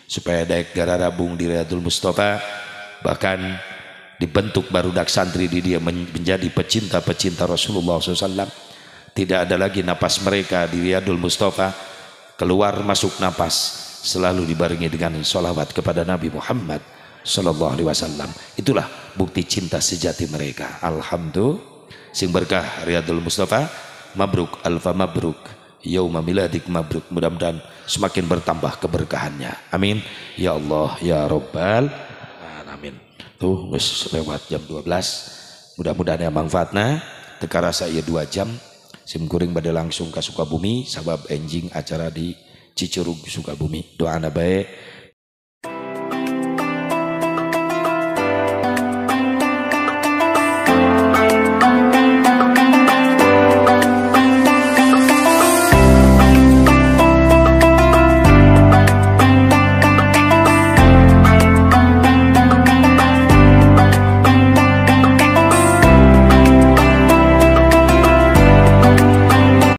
supaya daik gara rabung di Riyadul Mustafa bahkan dibentuk baru dak santri di dia menjadi pecinta-pecinta Rasulullah SAW tidak ada lagi napas mereka di Riyadul Mustafa keluar masuk napas selalu dibarengi dengan sholawat kepada Nabi Muhammad Sallallahu Alaihi Wasallam itulah bukti cinta sejati mereka Alhamdulillah sing berkah Riyadul Mustafa mabruk alfa mabruk yauma miladik mabruk mudah-mudahan semakin bertambah keberkahannya amin ya Allah ya Rabbal amin tuh wis lewat jam 12 mudah-mudahan ya bang Fatna, teka rasa ya dua jam sim kuring pada langsung ke Sukabumi sabab enjing acara di Cicurug Sukabumi doa anda baik